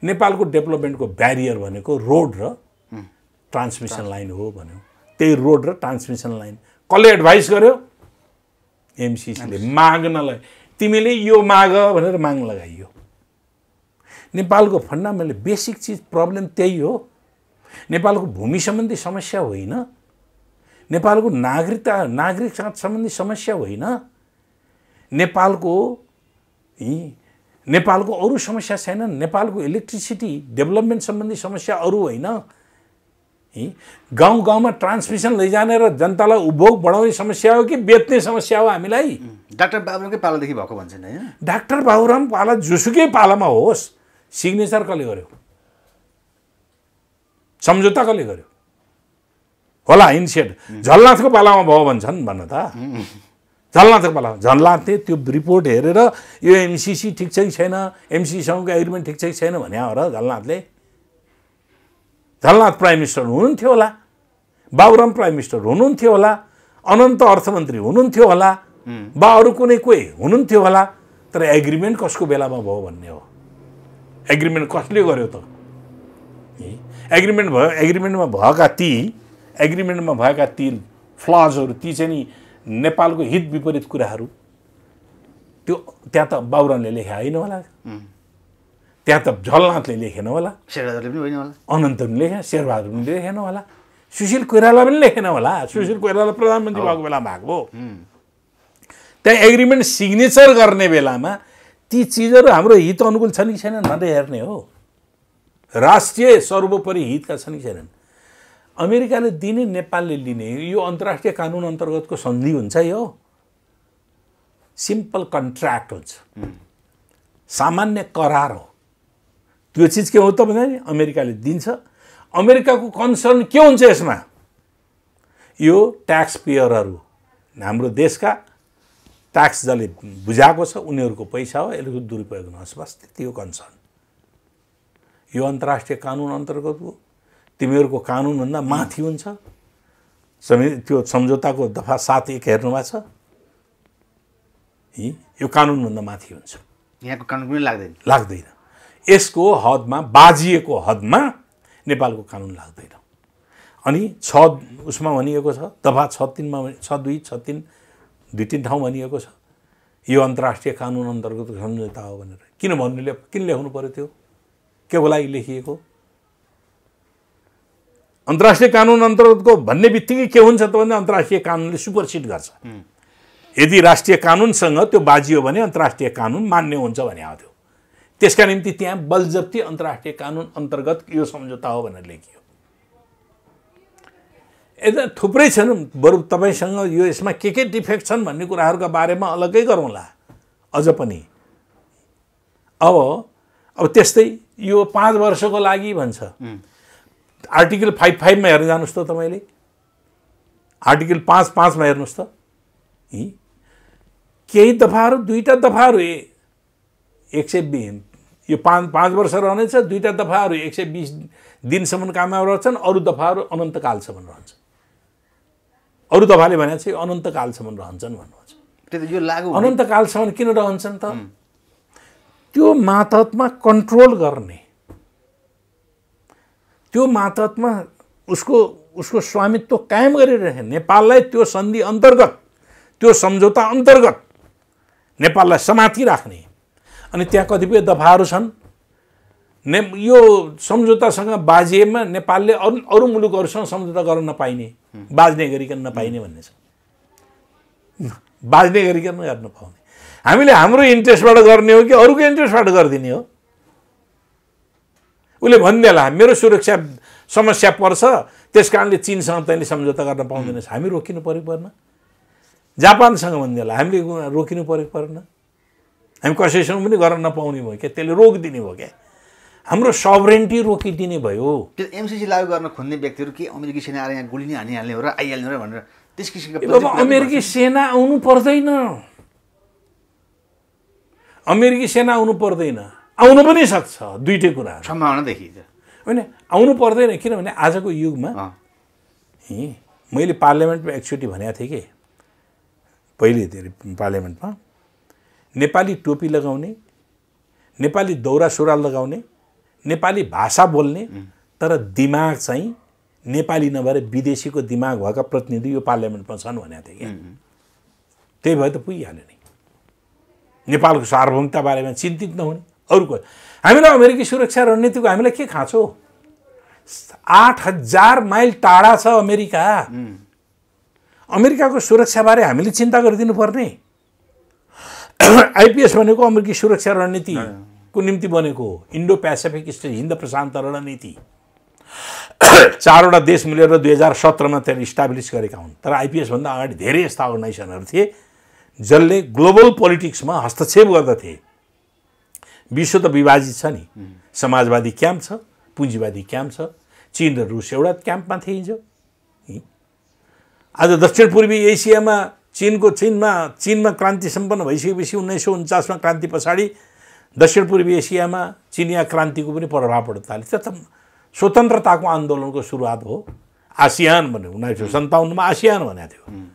नेपालको डेभलपमेन्टको ब्यारियर भनेको रोड र ट्रान्समिसन लाइन हो भन्यो त्यही रोड र ट्रान्समिसन लाइन कसले एडभाइस गर्यो एमसिसीले माग्नलाई तिमीले यो माग भनेर माग लगाइयो नेपालको फन्डामेन्टल बेसिक चिज प्रब्लम त्यही हो नेपालको भूमि सम्बन्धी समस्या होइन नेपालको नागरिकता नागरिकसँग सम्बन्धी समस्या होइन नेपालको नेपालको अरू समस्या छैन नेपालको इलेक्ट्रिसिटी डेभलपमेन्ट सम्बन्धी समस्या अरू होइन गाउँ गाउँमा ट्रान्समिसन लैजाने र जनतालाई उपभोग बढाउने समस्या हो कि बेच्ने समस्या हो हामीलाई डाक्टर बाबुरामकै पालादेखि भएको भन्छ डाक्टर बाबुराम पाला जोसुकै पालामा होस् सिग्नेचर कसले गर्यो सम्झौता कसले गर्यो होला हिन्सेड झलनाथको पालामा भयो भन्छन् भन्न त झलनाथको पालामा झलनाथले त्यो रिपोर्ट हेरेर यो एमसिसी ठिक छ कि छैन एमसिसीसँगको एग्रिमेन्ट ठिक छ कि छैन भने हो र झलनाथले झलनाथ प्राइम मिनिस्टर हुनुहुन्थ्यो होला बाबुराम प्राइम मिनिस्टर हुनुहुन्थ्यो होला अनन्त अर्थमन्त्री हुनुहुन्थ्यो होला वा अरू कुनै कोही हुनुहुन्थ्यो होला तर एग्रिमेन्ट कसको बेलामा भयो भन्ने हो एग्रिमेन्ट कसले गर्यो त एग्रिमेन्ट भयो एग्रिमेन्टमा भएका ती एग्रिमेन्टमा भएका ती फ्लजहरू ती चाहिँ नि नेपालको हित विपरीत कुराहरू त्यो त्यहाँ त बाबुरामले लेखे होइन होला त्यहाँ त झलनाथले लेखेन होला शेरबहादुरले पनि होइन होला अनन्त पनि लेखे शेरबहादुर पनि लेखेन होला सुशील कोइराला पनि लेखेन होला सुशील कोइराला प्रधानमन्त्री भएको बेलामा भएको हो त्यहाँ एग्रिमेन्ट सिग्नेचर गर्ने बेलामा ती चिजहरू हाम्रो हित अनुकूल छन् कि छैनन् भनेर हेर्ने हो राष्ट्रिय सर्वोपरि हितका छन् कि छैनन् अमेरिकाले दिने नेपालले लिने यो अन्तर्राष्ट्रिय कानुन अन्तर्गतको सन्धि हुन्छ यो सिम्पल कन्ट्र्याक्ट हुन्छ सामान्य करार हो त्यो चिज के हो त भन्दाखेरि अमेरिकाले दिन्छ अमेरिकाको कन्सर्न के हुन्छ यसमा यो ट्याक्स पेयरहरू हाम्रो देशका ट्याक्स जसले बुझाएको छ उनीहरूको पैसा हो यसको दुरुपयोग नहोस् बस त्यति हो कन्सर्न यो अन्तर्राष्ट्रिय कानुन अन्तर्गतको तिमीहरूको कानुनभन्दा माथि हुन्छ समि त्यो सम्झौताको दफा सात एक हेर्नुभएको छ यो कानुनभन्दा माथि हुन्छ यहाँको कानुन पनि लाग्दैन लाग्दैन यसको हदमा बाजिएको हदमा नेपालको कानुन लाग्दैन अनि छ उसमा भनिएको छ दफा छ तिनमा छ दुई छ तिन दुई तिन ठाउँ भनिएको छ यो अन्तर्राष्ट्रिय कानुन अन्तर्गत सम्झौता हो भनेर किन भन्नु किन लेख्नु पऱ्यो त्यो के लेखिएको अन्तर्राष्ट्रिय कानुन अन्तर्गतको भन्ने बित्तिकै के हुन्छ त भने अन्तर्राष्ट्रिय कानुनले सुपरसिट गर्छ यदि राष्ट्रिय कानुनसँग त्यो बाजियो भने अन्तर्राष्ट्रिय कानुन मान्य हुन्छ भने आउँथ्यो त्यसका निम्ति त्यहाँ बलजप्ती अन्तर्राष्ट्रिय कानुन अन्तर्गत यो सम्झौता हो भनेर लेखियो यता थुप्रै छन् बरु तपाईँसँग यो यसमा के के डिफेक्ट छन् भन्ने कुराहरूका बारेमा अलग्गै गरौँला अझ पनि अब अब त्यस्तै यो पाँच वर्षको लागि भन्छ आर्टिकल फाइभ फाइभमा हेर्न जानुहोस् त तपाईँले आर्टिकल पाँच पाँचमा हेर्नुहोस् त यी केही दफाहरू दुईवटा दफाहरू ए एक सय यो पाँच पाँच वर्ष रहनेछ दुईवटा दफाहरू एक सय बिस दिनसम्म काममा रहन्छन् अरू दफाहरू अनन्तकालसम्म रहन्छ अरू दफाले भने चाहिँ अनन्तकालसम्म रहन्छन् भन्नुहुन्छ यो लागु अनन्तकालसम्म किन रहन्छन् त त्यो मातहतमा कन्ट्रोल गर्ने त्यो मातहतमा उसको उसको स्वामित्व कायम गरिरहे नेपाललाई त्यो सन्धि अन्तर्गत त्यो सम्झौता अन्तर्गत नेपाललाई समाति राख्ने अनि त्यहाँ कतिपय दफाहरू छन् ने यो सम्झौतासँग बाजिएमा नेपालले अरू अरू मुलुकहरूसँग सम्झौता गर्न नपाइने बाज्ने गरिकन नपाइने भन्ने छ बाज्ने गरिकन गर्न पाउने हामीले हाम्रो इन्ट्रेस्टबाट गर्ने हो कि अरूको इन्ट्रेस्टबाट गरिदिने हो उसले भनिदिएला मेरो सुरक्षा समस्या पर्छ त्यस कारणले चिनसँग तैँले सम्झौता गर्न पाउँदैनस् हामी रोकिनु पऱ्यो पर्न जापानसँग भनिदिएला हामीले रोकिनु पऱ्यो पर्न हामी कसैसँग पनि गर्न नपाउने भयो क्या त्यसले रोकिदिने भयो क्या हाम्रो सभरेन्टी रोकिदिने भयो त्यो एमसिसी लागू गर्न खोज्ने व्यक्तिहरू के अमेरिकी सेना आएर यहाँ गोली नै हानिहाल्ने हो र आइहाल्ने र भनेर त्यस किसिमको अमेरिकी सेना आउनु पर्दैन अमेरिकी सेना आउनु पर्दैन आउनु पनि सक्छ दुइटै कुरा सम्भावना देखिन्छ होइन आउनु पर्दैन किनभने आजको युगमा मैले पार्लियामेन्टमा एकचोटि भनेको थिएँ कि पहिले धेरै पार्लियामेन्टमा नेपाली टोपी लगाउने नेपाली दौरा सुरुवाल लगाउने नेपाली भाषा बोल्ने तर दिमाग चाहिँ नेपाली नभएर विदेशीको दिमाग भएका प्रतिनिधि यो पार्लियामेन्टमा छन् भनेको थिएँ कि त्यही भए त पुगिहाल्यो नि नेपालको सार्वभौमता बारेमा चिन्तित नहुने अरू कुरा हामीलाई अमेरिकी सुरक्षा रणनीतिको हामीलाई के खाँचो आठ हजार माइल टाढा छ अमेरिका अमेरिकाको सुरक्षाबारे हामीले चिन्ता गरिदिनु पर्ने आइपिएस भनेको अमेरिकी सुरक्षा रणनीतिको निम्ति बनेको हो इन्डो पेसिफिक स्टेट हिन्द प्रशान्त रणनीति चारवटा देश मिलेर दुई हजार सत्रमा त्यहाँ इस्टाब्लिस गरेका हुन् तर आइपिएसभन्दा अगाडि धेरै यस्ता अर्गनाइजेसनहरू थिए जसले ग्लोबल पोलिटिक्समा हस्तक्षेप गर्दथे विश्व त विभाजित छ नि समाजवादी क्याम्प छ पुँजीवादी क्याम्प छ चिन र रुस एउटा क्याम्पमा थिए आज दक्षिण पूर्वी एसियामा चिनको चिनमा चिनमा क्रान्ति सम्पन्न भइसकेपछि उन्नाइस सय उन्चासमा क्रान्ति पछाडि दक्षिण पूर्वी एसियामा चिनिया क्रान्तिको पनि प्रभाव पर्न थाल्यो त्यो त स्वतन्त्रताको आन्दोलनको सुरुवात हो आसियान भने उन्नाइस सय सन्ताउन्नमा आसियान भनेको थियो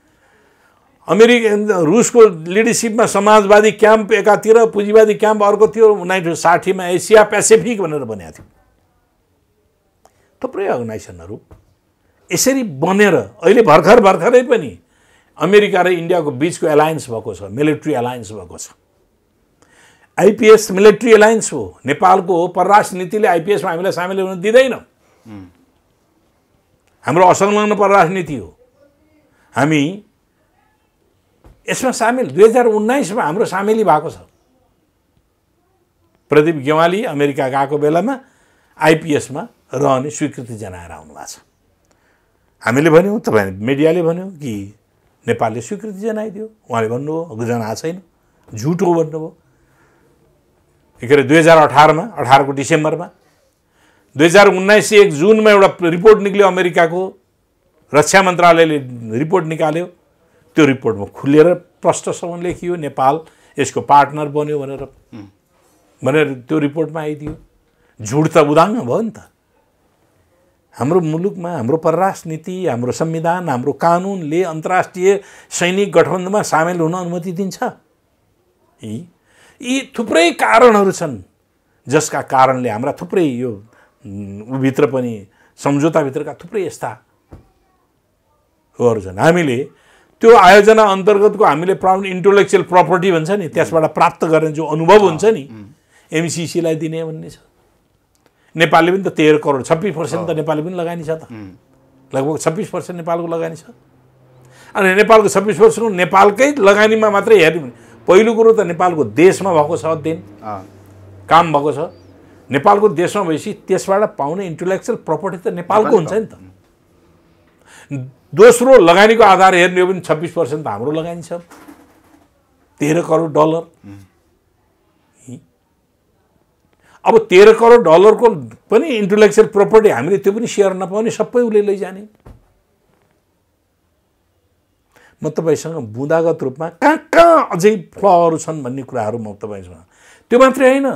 अमेरिका रुसको लिडरसिपमा समाजवादी क्याम्प एकातिर पुँजीवादी क्याम्प अर्को थियो उन्नाइस साठीमा एसिया पेसिफिक भनेर भनेको थियो थुप्रै अर्गनाइजेसनहरू यसरी बनेर अहिले भर्खर भर्खरै पनि अमेरिका र इन्डियाको बिचको एलायन्स भएको छ मिलिट्री एलायन्स भएको छ आइपिएस मिलिट्री एलायन्स हो नेपालको परराष्ट्र नीतिले आइपिएसमा हामीलाई सामेल हुन दिँदैन हाम्रो असंलग्न परराष्ट्र नीति हो हामी यसमा सामेल दुई हजार उन्नाइसमा हाम्रो सामेली भएको छ प्रदीप गेवाली अमेरिका गएको बेलामा आइपिएसमा रहने स्वीकृति जनाएर आउनुभएको छ हामीले भन्यौँ तपाईँ मिडियाले भन्यो कि नेपालले स्वीकृति जनाइदियो उहाँले भन्नुभयो जना छैन झुट हो भन्नुभयो के अरे दुई हजार अठारमा अठारको डिसेम्बरमा दुई हजार उन्नाइस एक जुनमा एउटा रिपोर्ट निक्ल्यो अमेरिकाको रक्षा मन्त्रालयले रिपोर्ट निकाल्यो त्यो रिपोर्टमा खुलेर प्रष्टसम्म लेखियो नेपाल यसको पार्टनर बन्यो भनेर भनेर त्यो रिपोर्टमा आइदियो झुट त उदाङ्ग भयो नि त हाम्रो मुलुकमा हाम्रो परराष्ट्र नीति हाम्रो संविधान हाम्रो कानुनले अन्तर्राष्ट्रिय सैनिक गठबन्धनमा सामेल हुन अनुमति दिन्छ यी यी थुप्रै कारणहरू छन् जसका कारणले हाम्रा थुप्रै यो भित्र पनि सम्झौताभित्रका थुप्रै यस्ता छन् हामीले त्यो आयोजना अन्तर्गतको हामीले प्राउन इन्टलेक्चुअल प्रपर्टी भन्छ नि त्यसबाट प्राप्त गर्ने जो अनुभव हुन्छ नि एमसिसीलाई दिने भन्ने छ नेपालले पनि त तेह्र करोड छब्बिस पर्सेन्ट त नेपालले पनि लगानी छ त लगभग छब्बिस पर्सेन्ट नेपालको लगानी छ अनि नेपालको छब्बिस पर्सेन्ट नेपालकै लगानीमा मात्रै हेर्यो भने पहिलो कुरो त नेपालको देशमा भएको छ अध्ययन काम भएको छ नेपालको देशमा भएपछि त्यसबाट पाउने इन्टलेक्चुअल प्रपर्टी त नेपालको हुन्छ नि त दोस्रो लगानीको आधार हेर्ने हो भने छब्बिस पर्सेन्ट त हाम्रो लगानी छ तेह्र करोड डलर अब तेह्र करोड डलरको पनि इन्टलेक्चुअल प्रोपर्टी हामीले त्यो पनि सेयर नपाउने सबै उसले लैजाने म तपाईँसँग बुँदागत रूपमा कहाँ कहाँ अझै फ्लहरू छन् भन्ने कुराहरू म तपाईँसँग त्यो मात्रै होइन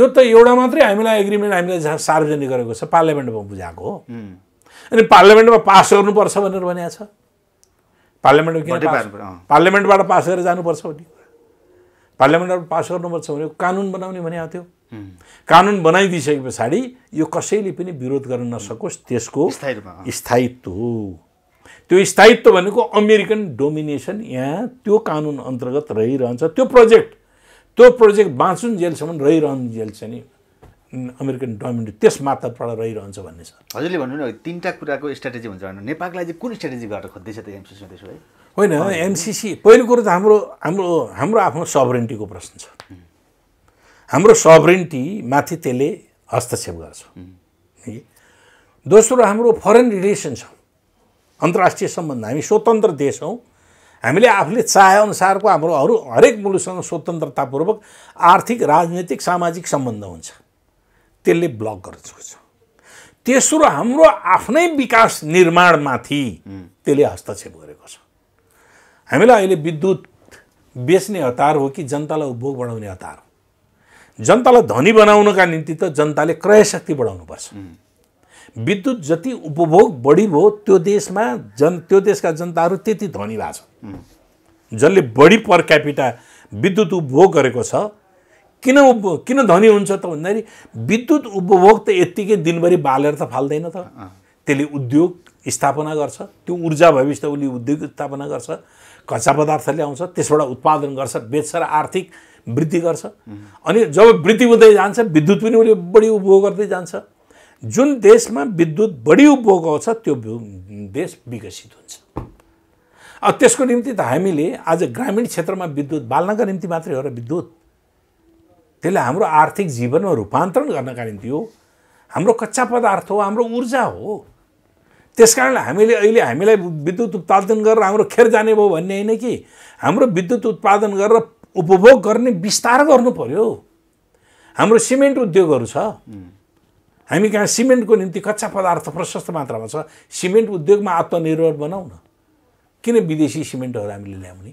यो त एउटा मात्रै हामीलाई एग्रिमेन्ट हामीलाई सार्वजनिक गरेको छ पार्लियामेन्टमा बुझाएको हो अनि पार्लियामेन्टमा पास गर्नुपर्छ भनेर भनेको छ पार्लियामेन्टमा पार्लियामेन्टबाट पास गरेर जानुपर्छ भन्ने पार्लियामेन्टबाट पास गर्नुपर्छ भने कानुन बनाउने भनेको थियो कानुन बनाइदिइसके पछाडि यो कसैले पनि विरोध गर्न नसकोस् त्यसको स्थायित्व हो त्यो स्थायित्व भनेको अमेरिकन डोमिनेसन यहाँ त्यो कानुन अन्तर्गत रहिरहन्छ त्यो प्रोजेक्ट त्यो प्रोजेक्ट बाँचुन् जेलसम्म रहिरहनु जेल चाहिँ अमेरिकन डोमिनेन्ट त्यस मातबाट रहिरहन्छ भन्ने छ हजुरले भन्नु न तिनवटा कुराको स्ट्राटेजी हुन्छ भने नेपाललाई चाहिँ कुन स्ट्राटेजी गरेर खोज्दैछ त एमसिसी त्यसो है होइन एमसिसी पहिलो कुरो त हाम्रो हाम्रो हाम्रो आफ्नो सबरेन्टीको प्रश्न छ हाम्रो सबरेन्टी माथि त्यसले हस्तक्षेप गर्छ दोस्रो हाम्रो फरेन रिलेसन छ अन्तर्राष्ट्रिय सम्बन्ध हामी स्वतन्त्र देश हौ हामीले आफूले चाहेअनुसारको हाम्रो अरू हरेक मुलुकसँग स्वतन्त्रतापूर्वक आर्थिक राजनीतिक सामाजिक सम्बन्ध हुन्छ त्यसले ब्लक गरेको छ तेस्रो हाम्रो आफ्नै विकास निर्माणमाथि त्यसले हस्तक्षेप गरेको छ हामीलाई अहिले विद्युत बेच्ने हतार हो कि जनतालाई उपभोग बढाउने हतार हो जनतालाई धनी बनाउनका निम्ति त जनताले क्रय शक्ति बढाउनुपर्छ विद्युत जति उपभोग बढी भयो त्यो देशमा जन त्यो देशका जनताहरू त्यति धनी भएको छ जसले बढी पर क्यापिटा विद्युत उपभोग गरेको छ किन उप किन धनी हुन्छ त भन्दाखेरि विद्युत उपभोग त यत्तिकै दिनभरि बालेर त फाल्दैन त त्यसले उद्योग स्थापना गर्छ त्यो ऊर्जा भविष्य त उसले उद्योग स्थापना गर्छ कच्चा पदार्थ ल्याउँछ त्यसबाट उत्पादन गर्छ बेच्छ र आर्थिक वृद्धि गर्छ अनि जब वृद्धि हुँदै जान्छ विद्युत पनि उसले बढी उपभोग गर्दै जान्छ जुन देशमा विद्युत बढी उपभोग आउँछ त्यो देश विकसित हुन्छ अब त्यसको निम्ति त हामीले आज ग्रामीण क्षेत्रमा विद्युत बाल्नका निम्ति मात्रै हो र विद्युत त्यसले हाम्रो आर्थिक जीवनमा रूपान्तरण गर्नका निम्ति हो हाम्रो कच्चा पदार्थ हो हाम्रो ऊर्जा हो त्यस कारणले हामीले अहिले हामीलाई विद्युत उत्पादन गरेर हाम्रो खेर जाने भयो भन्ने होइन कि हाम्रो विद्युत उत्पादन गरेर उपभोग गर्ने विस्तार गर्नु पऱ्यो हाम्रो सिमेन्ट उद्योगहरू छ हामी कहाँ सिमेन्टको निम्ति कच्चा पदार्थ प्रशस्त मात्रामा छ सिमेन्ट उद्योगमा आत्मनिर्भर बनाउन किन विदेशी सिमेन्टहरू हामीले ल्याउने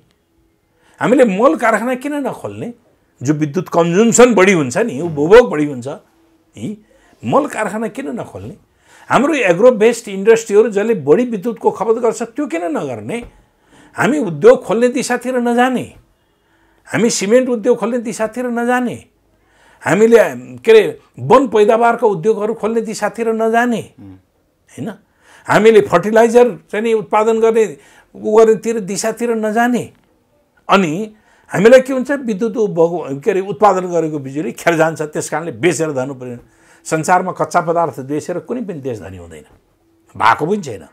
हामीले मल कारखाना किन नखोल्ने जो विद्युत कन्जुम्सन बढी हुन्छ नि उपभोग बढी हुन्छ है मल कारखाना किन नखोल्ने हाम्रो एग्रो बेस्ड इन्डस्ट्रीहरू जसले बढी विद्युतको खपत गर्छ त्यो किन नगर्ने हामी उद्योग खोल्ने दिशातिर नजाने हामी सिमेन्ट उद्योग खोल्ने दिशातिर नजाने हामीले के अरे वन पैदावारको उद्योगहरू खोल्ने दिशातिर नजाने होइन हामीले फर्टिलाइजर चाहिँ उत्पादन गर्ने उ गर्नेतिर दिशातिर नजाने अनि हामीलाई के हुन्छ विद्युत उपभोग के अरे उत्पादन गरेको बिजुली खेर जान्छ त्यस कारणले बेचेर धनु पऱ्यो संसारमा कच्चा पदार्थ बेचेर कुनै पनि देश धनी हुँदैन भएको पनि छैन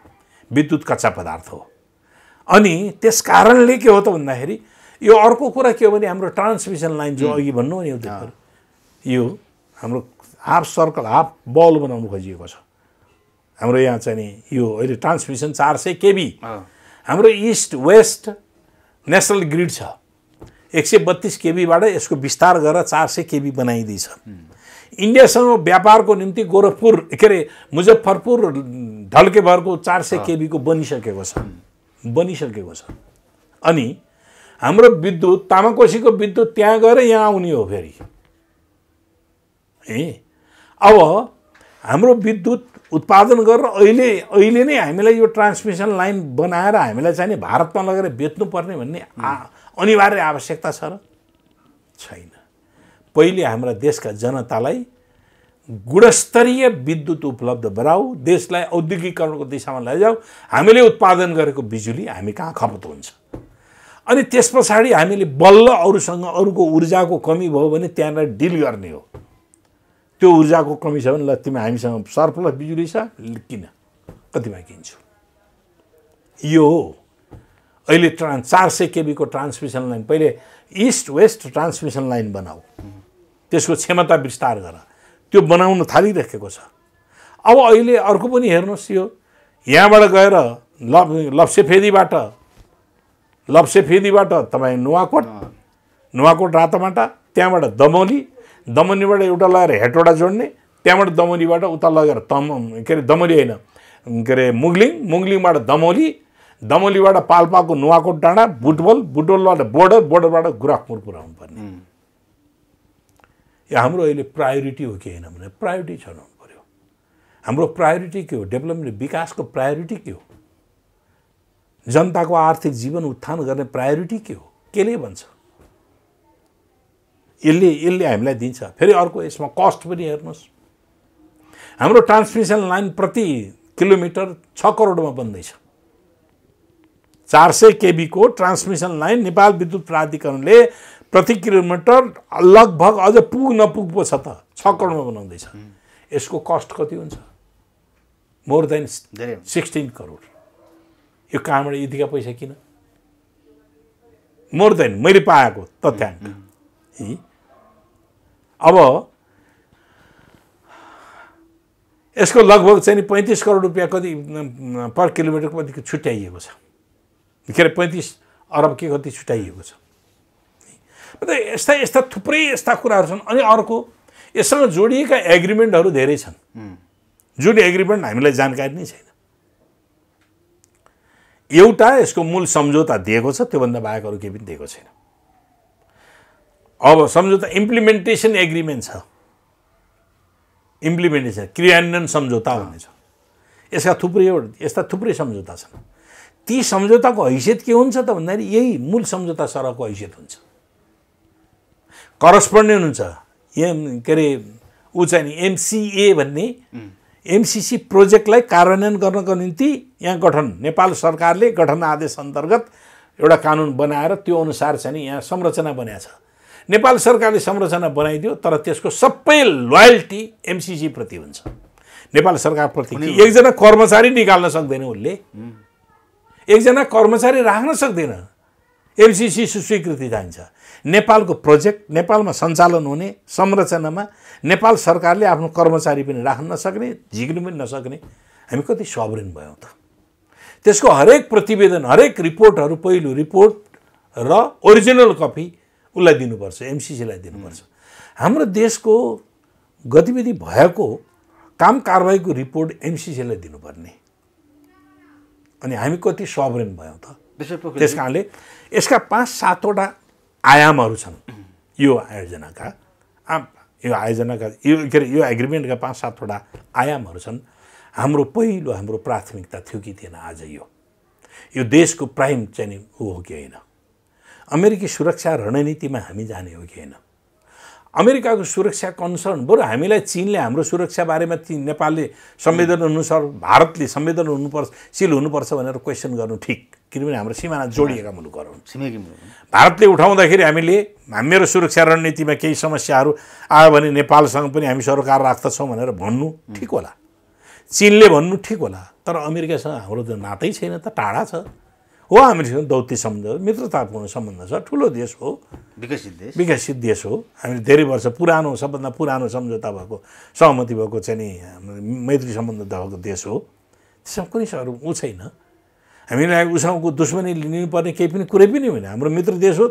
विद्युत कच्चा पदार्थ हो अनि त्यस कारणले के हो त भन्दाखेरि यो अर्को कुरा के हो भने हाम्रो ट्रान्समिसन लाइन जो अघि भन्नु नि यो हाम्रो हाफ सर्कल हाफ बल बनाउनु खोजिएको छ हाम्रो यहाँ चाहिँ नि यो अहिले ट्रान्समिसन चार सय केबी हाम्रो इस्ट वेस्ट नेसनल ग्रिड छ एक सय बत्तिस केबीबाट यसको विस्तार गरेर चार सय केबी बनाइँदैछ इन्डियासँग व्यापारको निम्ति गोरखपुर के अरे मुजफ्फरपुर ढल्केभरको चार सय केबीको बनिसकेको छ बनिसकेको छ अनि हाम्रो विद्युत तामाकोसीको विद्युत त्यहाँ गएर यहाँ आउने हो फेरि ए अब हाम्रो विद्युत उत्पादन गरेर अहिले अहिले नै हामीलाई यो ट्रान्समिसन लाइन बनाएर हामीलाई चाहिँ भारतमा लगेर बेच्नुपर्ने भन्ने आ अनिवार्य आवश्यकता छ र छैन पहिले हाम्रा देशका जनतालाई गुणस्तरीय विद्युत उपलब्ध गराऊ देशलाई औद्योगिकरणको दिशामा लैजाऊ हामीले उत्पादन गरेको बिजुली हामी कहाँ खपत हुन्छ अनि त्यस पछाडि हामीले बल्ल अरूसँग अरूको ऊर्जाको कमी भयो भने त्यहाँनिर डिल गर्ने हो त्यो ऊर्जाको कमी छ भने ल तिमी हामीसँग सर्फलस बिजुली छ किन कतिमा किन्छु यो हो अहिले ट्रान्स चार सय केबीको ट्रान्समिसन लाइन पहिले इस्ट वेस्ट ट्रान्समिसन लाइन बनाऊ त्यसको क्षमता विस्तार गर त्यो बनाउन थालिराखेको छ अब अहिले अर्को पनि हेर्नुहोस् यो यहाँबाट गएर लप लप्सेफेदीबाट लप्सेफेदीबाट तपाईँ नुवाकोट नुवाकोट रातोमाटा त्यहाँबाट दमौली दमौलीबाट एउटा लगाएर हेटोडा जोड्ने त्यहाँबाट दमौलीबाट उता लगेर तम के अरे दमौली होइन के अरे मुगलिङ मुगलिङबाट दमौली दमोलीबाट पाल्पाको नुवाकोट डाँडा बुटबोल बुटबोलबाट बोर्डर बोर्डरबाट गोरखपुर पुऱ्याउनु पर्ने यो हाम्रो अहिले प्रायोरिटी हो कि होइन भने प्रायोरिटी छनाउनु पऱ्यो हाम्रो प्रायोरिटी के हो डेभलपमेन्ट विकासको प्रायोरिटी के हो जनताको आर्थिक जीवन उत्थान गर्ने प्रायोरिटी के हो केले भन्छ यसले यसले हामीलाई दिन्छ फेरि अर्को यसमा कस्ट पनि हेर्नुहोस् हाम्रो ट्रान्समिसन लाइन प्रति किलोमिटर छ करोडमा बन्दैछ चार सय केबीको ट्रान्समिसन लाइन नेपाल विद्युत प्राधिकरणले प्रति किलोमिटर लगभग अझ पुग नपुग पो छ त छ करोडमा बनाउँदैछ यसको कस्ट कति हुन्छ मोर देन सिक्सटिन करोड यो कहाँबाट यतिका पैसा किन मोर देन मैले पाएको तथ्याङ्क अब यसको लगभग चाहिँ पैँतिस करोड रुपियाँ कति पर किलोमिटर कतिको छुट्याइएको छ के अरे पैँतिस अरब के कति छुट्याइएको छ यस्ता यस्ता थुप्रै यस्ता कुराहरू छन् अनि अर्को यससँग जोडिएका एग्रिमेन्टहरू धेरै छन् जुन एग्रिमेन्ट हामीलाई जानकारी नै छैन एउटा यसको मूल सम्झौता दिएको छ त्योभन्दा बाहेक अरू केही पनि दिएको छैन अब सम्झौता इम्प्लिमेन्टेसन एग्रिमेन्ट छ इम्प्लिमेन्टेसन क्रियान्वयन सम्झौता भन्ने छ यसका थुप्रै यस्ता थुप्रै सम्झौता छन् ती सम्झौताको हैसियत के हुन्छ त भन्दाखेरि यही मूल सम्झौता सरहको हैसियत हुन्छ करस्पोन्डेन्ट हुन्छ एम के अरे ऊ चाहिँ नि एमसिए भन्ने एमसिसी प्रोजेक्टलाई कार्यान्वयन गर्नको निम्ति यहाँ गठन नेपाल सरकारले गठन आदेश अन्तर्गत एउटा कानुन बनाएर त्यो अनुसार चाहिँ नि यहाँ संरचना बनाएको छ नेपाल सरकारले संरचना बनाइदियो तर त्यसको सबै लोयल्टी एमसिसीप्रति हुन्छ नेपाल सरकारप्रति एकजना कर्मचारी निकाल्न सक्दैन उसले एकजना कर्मचारी राख्न सक्दैन एमसिसी सुस्वीकृति जान्छ नेपालको प्रोजेक्ट नेपालमा सञ्चालन हुने संरचनामा नेपाल सरकारले आफ्नो कर्मचारी पनि राख्न नसक्ने झिक्नु पनि नसक्ने हामी कति सबरिन भयौँ त त्यसको हरेक प्रतिवेदन हरेक रिपोर्टहरू पहिलो रिपोर्ट र ओरिजिनल कपी उसलाई दिनुपर्छ एमसिसीलाई दिनुपर्छ हाम्रो देशको गतिविधि भएको काम कारवाहीको रिपोर्ट एमसिसीलाई दिनुपर्ने अनि हामी कति सबरेन भयौँ त त्यस कारणले यसका पाँच सातवटा आयामहरू छन् यो आयोजनाका यो आयोजनाका यो के अरे यो एग्रिमेन्टका पाँच सातवटा आयामहरू छन् हाम्रो पहिलो हाम्रो प्राथमिकता थियो कि थिएन आज यो यो देशको प्राइम चाहिँ हो कि होइन अमेरिकी सुरक्षा रणनीतिमा हामी जाने हो कि होइन अमेरिकाको सुरक्षा कन्सर्न बरु हामीलाई चिनले हाम्रो सुरक्षा बारेमा चिन नेपालले संवेदन अनुसार भारतले संवेदन सिल हुनुपर्छ भनेर क्वेसन गर्नु ठिक किनभने हाम्रो सिमाना जोडिएका मुलुकहरू हुन् भारतले उठाउँदाखेरि हामीले मेरो सुरक्षा रणनीतिमा केही समस्याहरू आयो भने नेपालसँग पनि हामी सरकार राख्दछौँ भनेर भन्नु ठिक होला चिनले भन्नु ठिक होला तर अमेरिकासँग हाम्रो त नातै छैन त टाढा छ हो हामीसँग दौत्य सम्बन्ध मित्रतापूर्ण सम्बन्ध छ ठुलो देश हो विकसित देश विकसित देश हो हामीले धेरै वर्ष पुरानो सबभन्दा पुरानो सम्झौता भएको सहमति भएको चाहिँ नि मैत्री सम्बन्ध भएको देश हो त्यसमा कुनै साह्रो ऊ छैन हामीलाई उसँगको दुश्मनी लिनुपर्ने केही पनि कुरै पनि होइन हाम्रो मित्र देश हो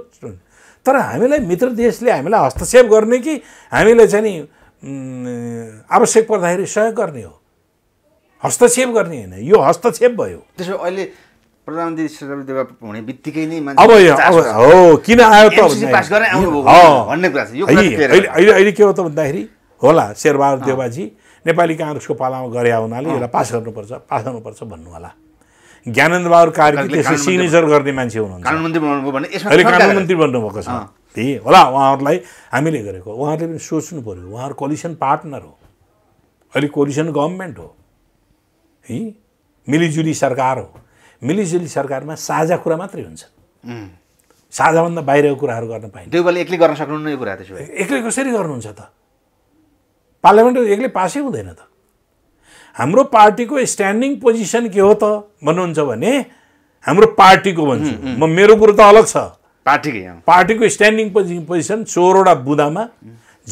तर हामीलाई मित्र देशले हामीलाई हस्तक्षेप गर्ने कि हामीलाई चाहिँ नि आवश्यक पर्दाखेरि सहयोग गर्ने हो हस्तक्षेप गर्ने होइन यो हस्तक्षेप भयो त्यसो अहिले प्रधानमन्त्री हुने बित्तिकै नै अब हो किन आयो त पास गरेर भन्ने कुरा छ यो अहिले अहिले के हो त भन्दाखेरि होला शेरबहादुर देवाजी नेपाली काङ्ग्रेसको पालामा गरे हुनाले यसलाई पास गर्नुपर्छ पास गर्नुपर्छ भन्नु होला ज्ञानेन्द्रबहादुर कार्की त्यसले सिग्नेचर गर्ने मान्छे हुनुहुन्छ अहिले कानुन मन्त्री बन्नुभएको छ त्यही होला उहाँहरूलाई हामीले गरेको उहाँहरूले पनि सोच्नु पऱ्यो उहाँहरू कोलिसन पार्टनर हो अहिले कोलिसन गभर्मेन्ट हो है मिलिजुली सरकार हो मिलिजुली सरकारमा साझा कुरा मात्रै हुन्छ साझाभन्दा बाहिरको कुराहरू गर्न पाइन्छ दुवैले एक्लै गर्न सक्नुहुन्न यो कुरा त्यसो भए एक्लै कसरी गर्नुहुन्छ त पार्लियामेन्ट एक्लै पासै हुँदैन त हाम्रो पार्टीको स्ट्यान्डिङ पोजिसन के हो त भन्नुहुन्छ भने हाम्रो पार्टीको भन्छु म मेरो कुरो त अलग छ पार्टीको पार्टीको स्ट्यान्डिङ पोजिसन सोह्रवटा बुदामा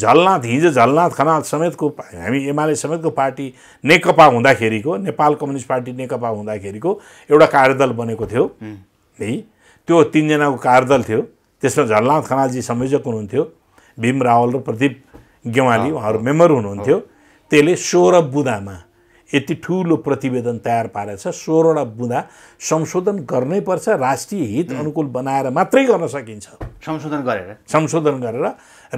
झलनाथ हिजो झलनाथ खनाल समेतको हामी एमाले समेतको पार्टी नेकपा हुँदाखेरिको नेपाल कम्युनिस्ट पार्टी नेकपा हुँदाखेरिको एउटा कार्यदल बनेको थियो है त्यो तिनजनाको कार्यदल थियो त्यसमा झलनाथ खनालजी संयोजक हुनुहुन्थ्यो भीम रावल र प्रदीप गेवाली उहाँहरू मेम्बर हुनुहुन्थ्यो त्यसले सोह्र बुदामा यति ठुलो प्रतिवेदन तयार पारेछ सोह्रवटा बुँदा संशोधन गर्नै पर्छ राष्ट्रिय हित अनुकूल बनाएर मात्रै गर्न सकिन्छ संशोधन गरेर संशोधन गरेर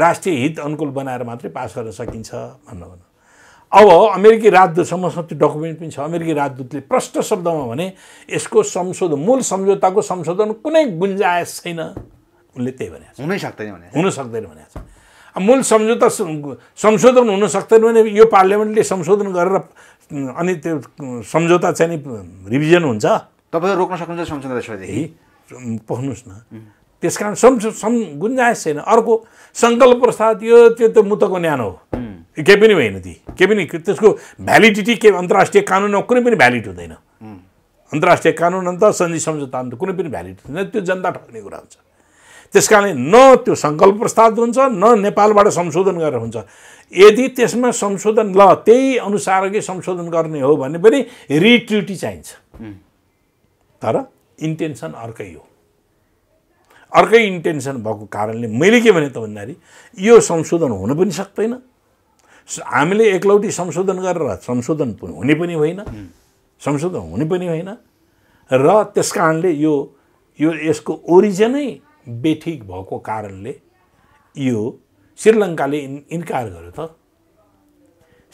राष्ट्रिय हित अनुकूल बनाएर मात्रै पास गर्न सकिन्छ भन्न भन अब अमेरिकी राजदूतसम्म त्यो डकुमेन्ट पनि छ अमेरिकी राजदूतले प्रष्ट शब्दमा भने यसको संशोधन मूल सम्झौताको संशोधन कुनै गुन्जायस छैन उनले त्यही भने हुनै सक्दैन भने हुन सक्दैन भने मूल सम्झौता संशोधन हुन सक्दैन भने यो पार्लियामेन्टले संशोधन गरेर अनि त्यो सम्झौता चाहिँ नि रिभिजन हुन्छ तपाईँ रोक्न सक्नुहुन्छ संशोधन पोख्नुहोस् न त्यस कारण सम सम गुन्जायस छैन अर्को सङ्कल्प प्रस्ताव यो त्यो त मुतको न्यानो हो केही पनि होइन ती केही पनि त्यसको भ्यालिडिटी के अन्तर्राष्ट्रिय कानुनमा कुनै पनि भ्यालिड हुँदैन अन्तर्राष्ट्रिय कानुन अन्त सन्धि सम्झौता अन्त कुनै पनि भ्यालिड हुँदैन त्यो जनता ठग्ने कुरा हुन्छ त्यस कारणले न त्यो सङ्कल्प प्रस्ताव हुन्छ न नेपालबाट संशोधन गरेर हुन्छ यदि त्यसमा संशोधन ल त्यही अनुसारकै संशोधन गर्ने हो भने पनि रिट्युटी चाहिन्छ तर इन्टेन्सन अर्कै हो अर्कै इन्टेन्सन भएको कारणले मैले के भने त भन्दाखेरि यो संशोधन हुन पनि सक्दैन हामीले एकलौटी संशोधन गरेर संशोधन हुने पनि होइन संशोधन हुने पनि होइन र त्यस कारणले यो यो यसको ओरिजिनै बेठिक भएको कारणले यो श्रीलङ्काले इन इन्कार गर्यो त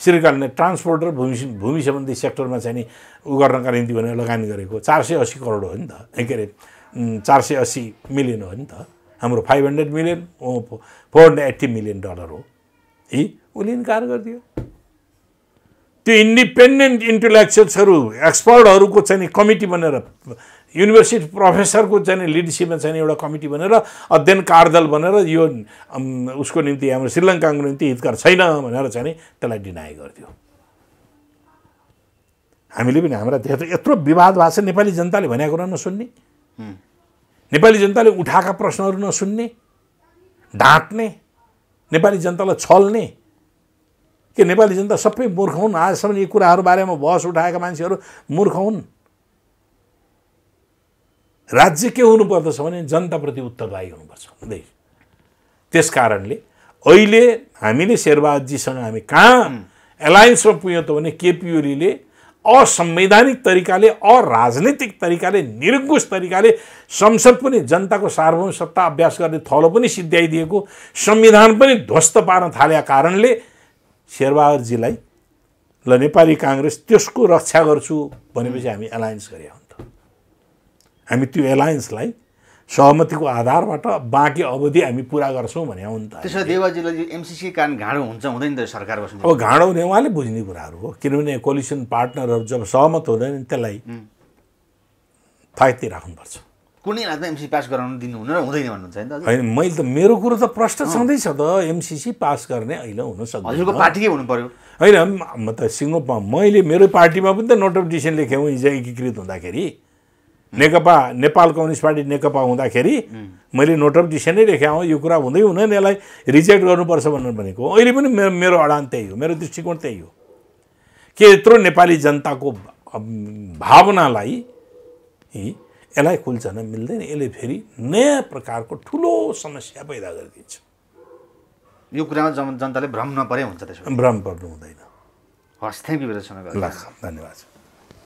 श्रीलङ्काले ट्रान्सपोर्ट र भूमि भूमि सम्बन्धी सेक्टरमा चाहिँ नि उ गर्नका निम्ति भनेर लगानी गरेको चार सय असी करोड हो नि त के अरे चार सय अस्सी मिलियन हो नि त हाम्रो five hundred million four hundred eighty million dollar हो यी उसले इन्कार गरिदियो त्यो इन्डिपेन्डेन्ट इन्टेलेक्चुअल्सहरू एक्सपर्टहरूको चाहिँ कमिटी बनेर युनिभर्सिटी प्रोफेसरको चाहिँ लिडरसिपमा चाहिँ एउटा कमिटी बनेर अध्ययन कारदल बनेर यो उसको निम्ति हाम्रो श्रीलङ्काको निम्ति हितकार छैन भनेर चाहिँ त्यसलाई डिनाइ गरिदियो हामीले पनि हाम्रा यत्रो विवाद भएको छ नेपाली जनताले भनेको कुरा नसुन्ने नेपाली जनताले उठाएका प्रश्नहरू नसुन्ने ढाँट्ने नेपाली जनतालाई छल्ने के नेपाली जनता सबै मूर्ख हुन् आजसम्म यी कुराहरू बारेमा बहस उठाएका मान्छेहरू मूर्ख हुन् राज्य के हुनुपर्दछ भने जनताप्रति उत्तरदायी हुनुपर्छ हुँदै त्यस कारणले अहिले हामीले शेरबहादजीसँग हामी कहाँ एलायन्समा पुग्यौँ त भने केपिओलीले असंवैधानिक तरिकाले अराजनैतिक तरिकाले निरङ्कुश तरिकाले संसद पनि जनताको सार्वभौम सत्ता अभ्यास गर्ने थलो पनि सिद्ध्याइदिएको संविधान पनि ध्वस्त पार्न थालेका कारणले शेरबहादुरजीलाई ल नेपाली काङ्ग्रेस त्यसको रक्षा गर्छु भनेपछि हामी एलायन्स गरे हुन्थ्यो हामी त्यो एलायन्सलाई सहमतिको आधारबाट बाँकी अवधि हामी पुरा गर्छौँ भने हो नि त त्यसो देवाजीलाई एमसिसी कारण घाँडो हुन्छ हुँदैन त सरकार बस्नु अब घाँडो हुने उहाँले बुझ्ने कुराहरू हो किनभने कोलिसन पार्टनरहरू जब सहमत हुँदैन त्यसलाई फाइदै राख्नुपर्छ कुनै राजमा एमसिसी पास गराउनु दिनुहुन्न र हुँदैन भन्नुहुन्छ होइन मैले त मेरो कुरो त प्रश्न छँदैछ त एमसिसी पास गर्ने अहिले हुन सक्छ हजुरको पार्टीकै हुनु पर्यो होइन म त सिङ्गो मैले मेरो पार्टीमा पनि त नोट अफ डिसिसन लेखेँ हिजो एकीकृत हुँदाखेरि नेकपा नेपाल कम्युनिस्ट पार्टी नेकपा हुँदाखेरि मैले नोट अफ नै लेखेँ आउँ यो कुरा हुँदै हुँदैन यसलाई रिजेक्ट गर्नुपर्छ भनेर भनेको अहिले पनि मेरो मेरो अडान त्यही हो मेरो दृष्टिकोण त्यही हो के यत्रो नेपाली जनताको भावनालाई यसलाई खुल्छन मिल्दैन यसले फेरि नयाँ प्रकारको ठुलो समस्या पैदा गरिदिन्छ यो कुरामा जनताले भ्रम नपरे हुन्छ त्यसो भ्रम पर्नु हुँदैन हस् थ्याङ्क यू धन्यवाद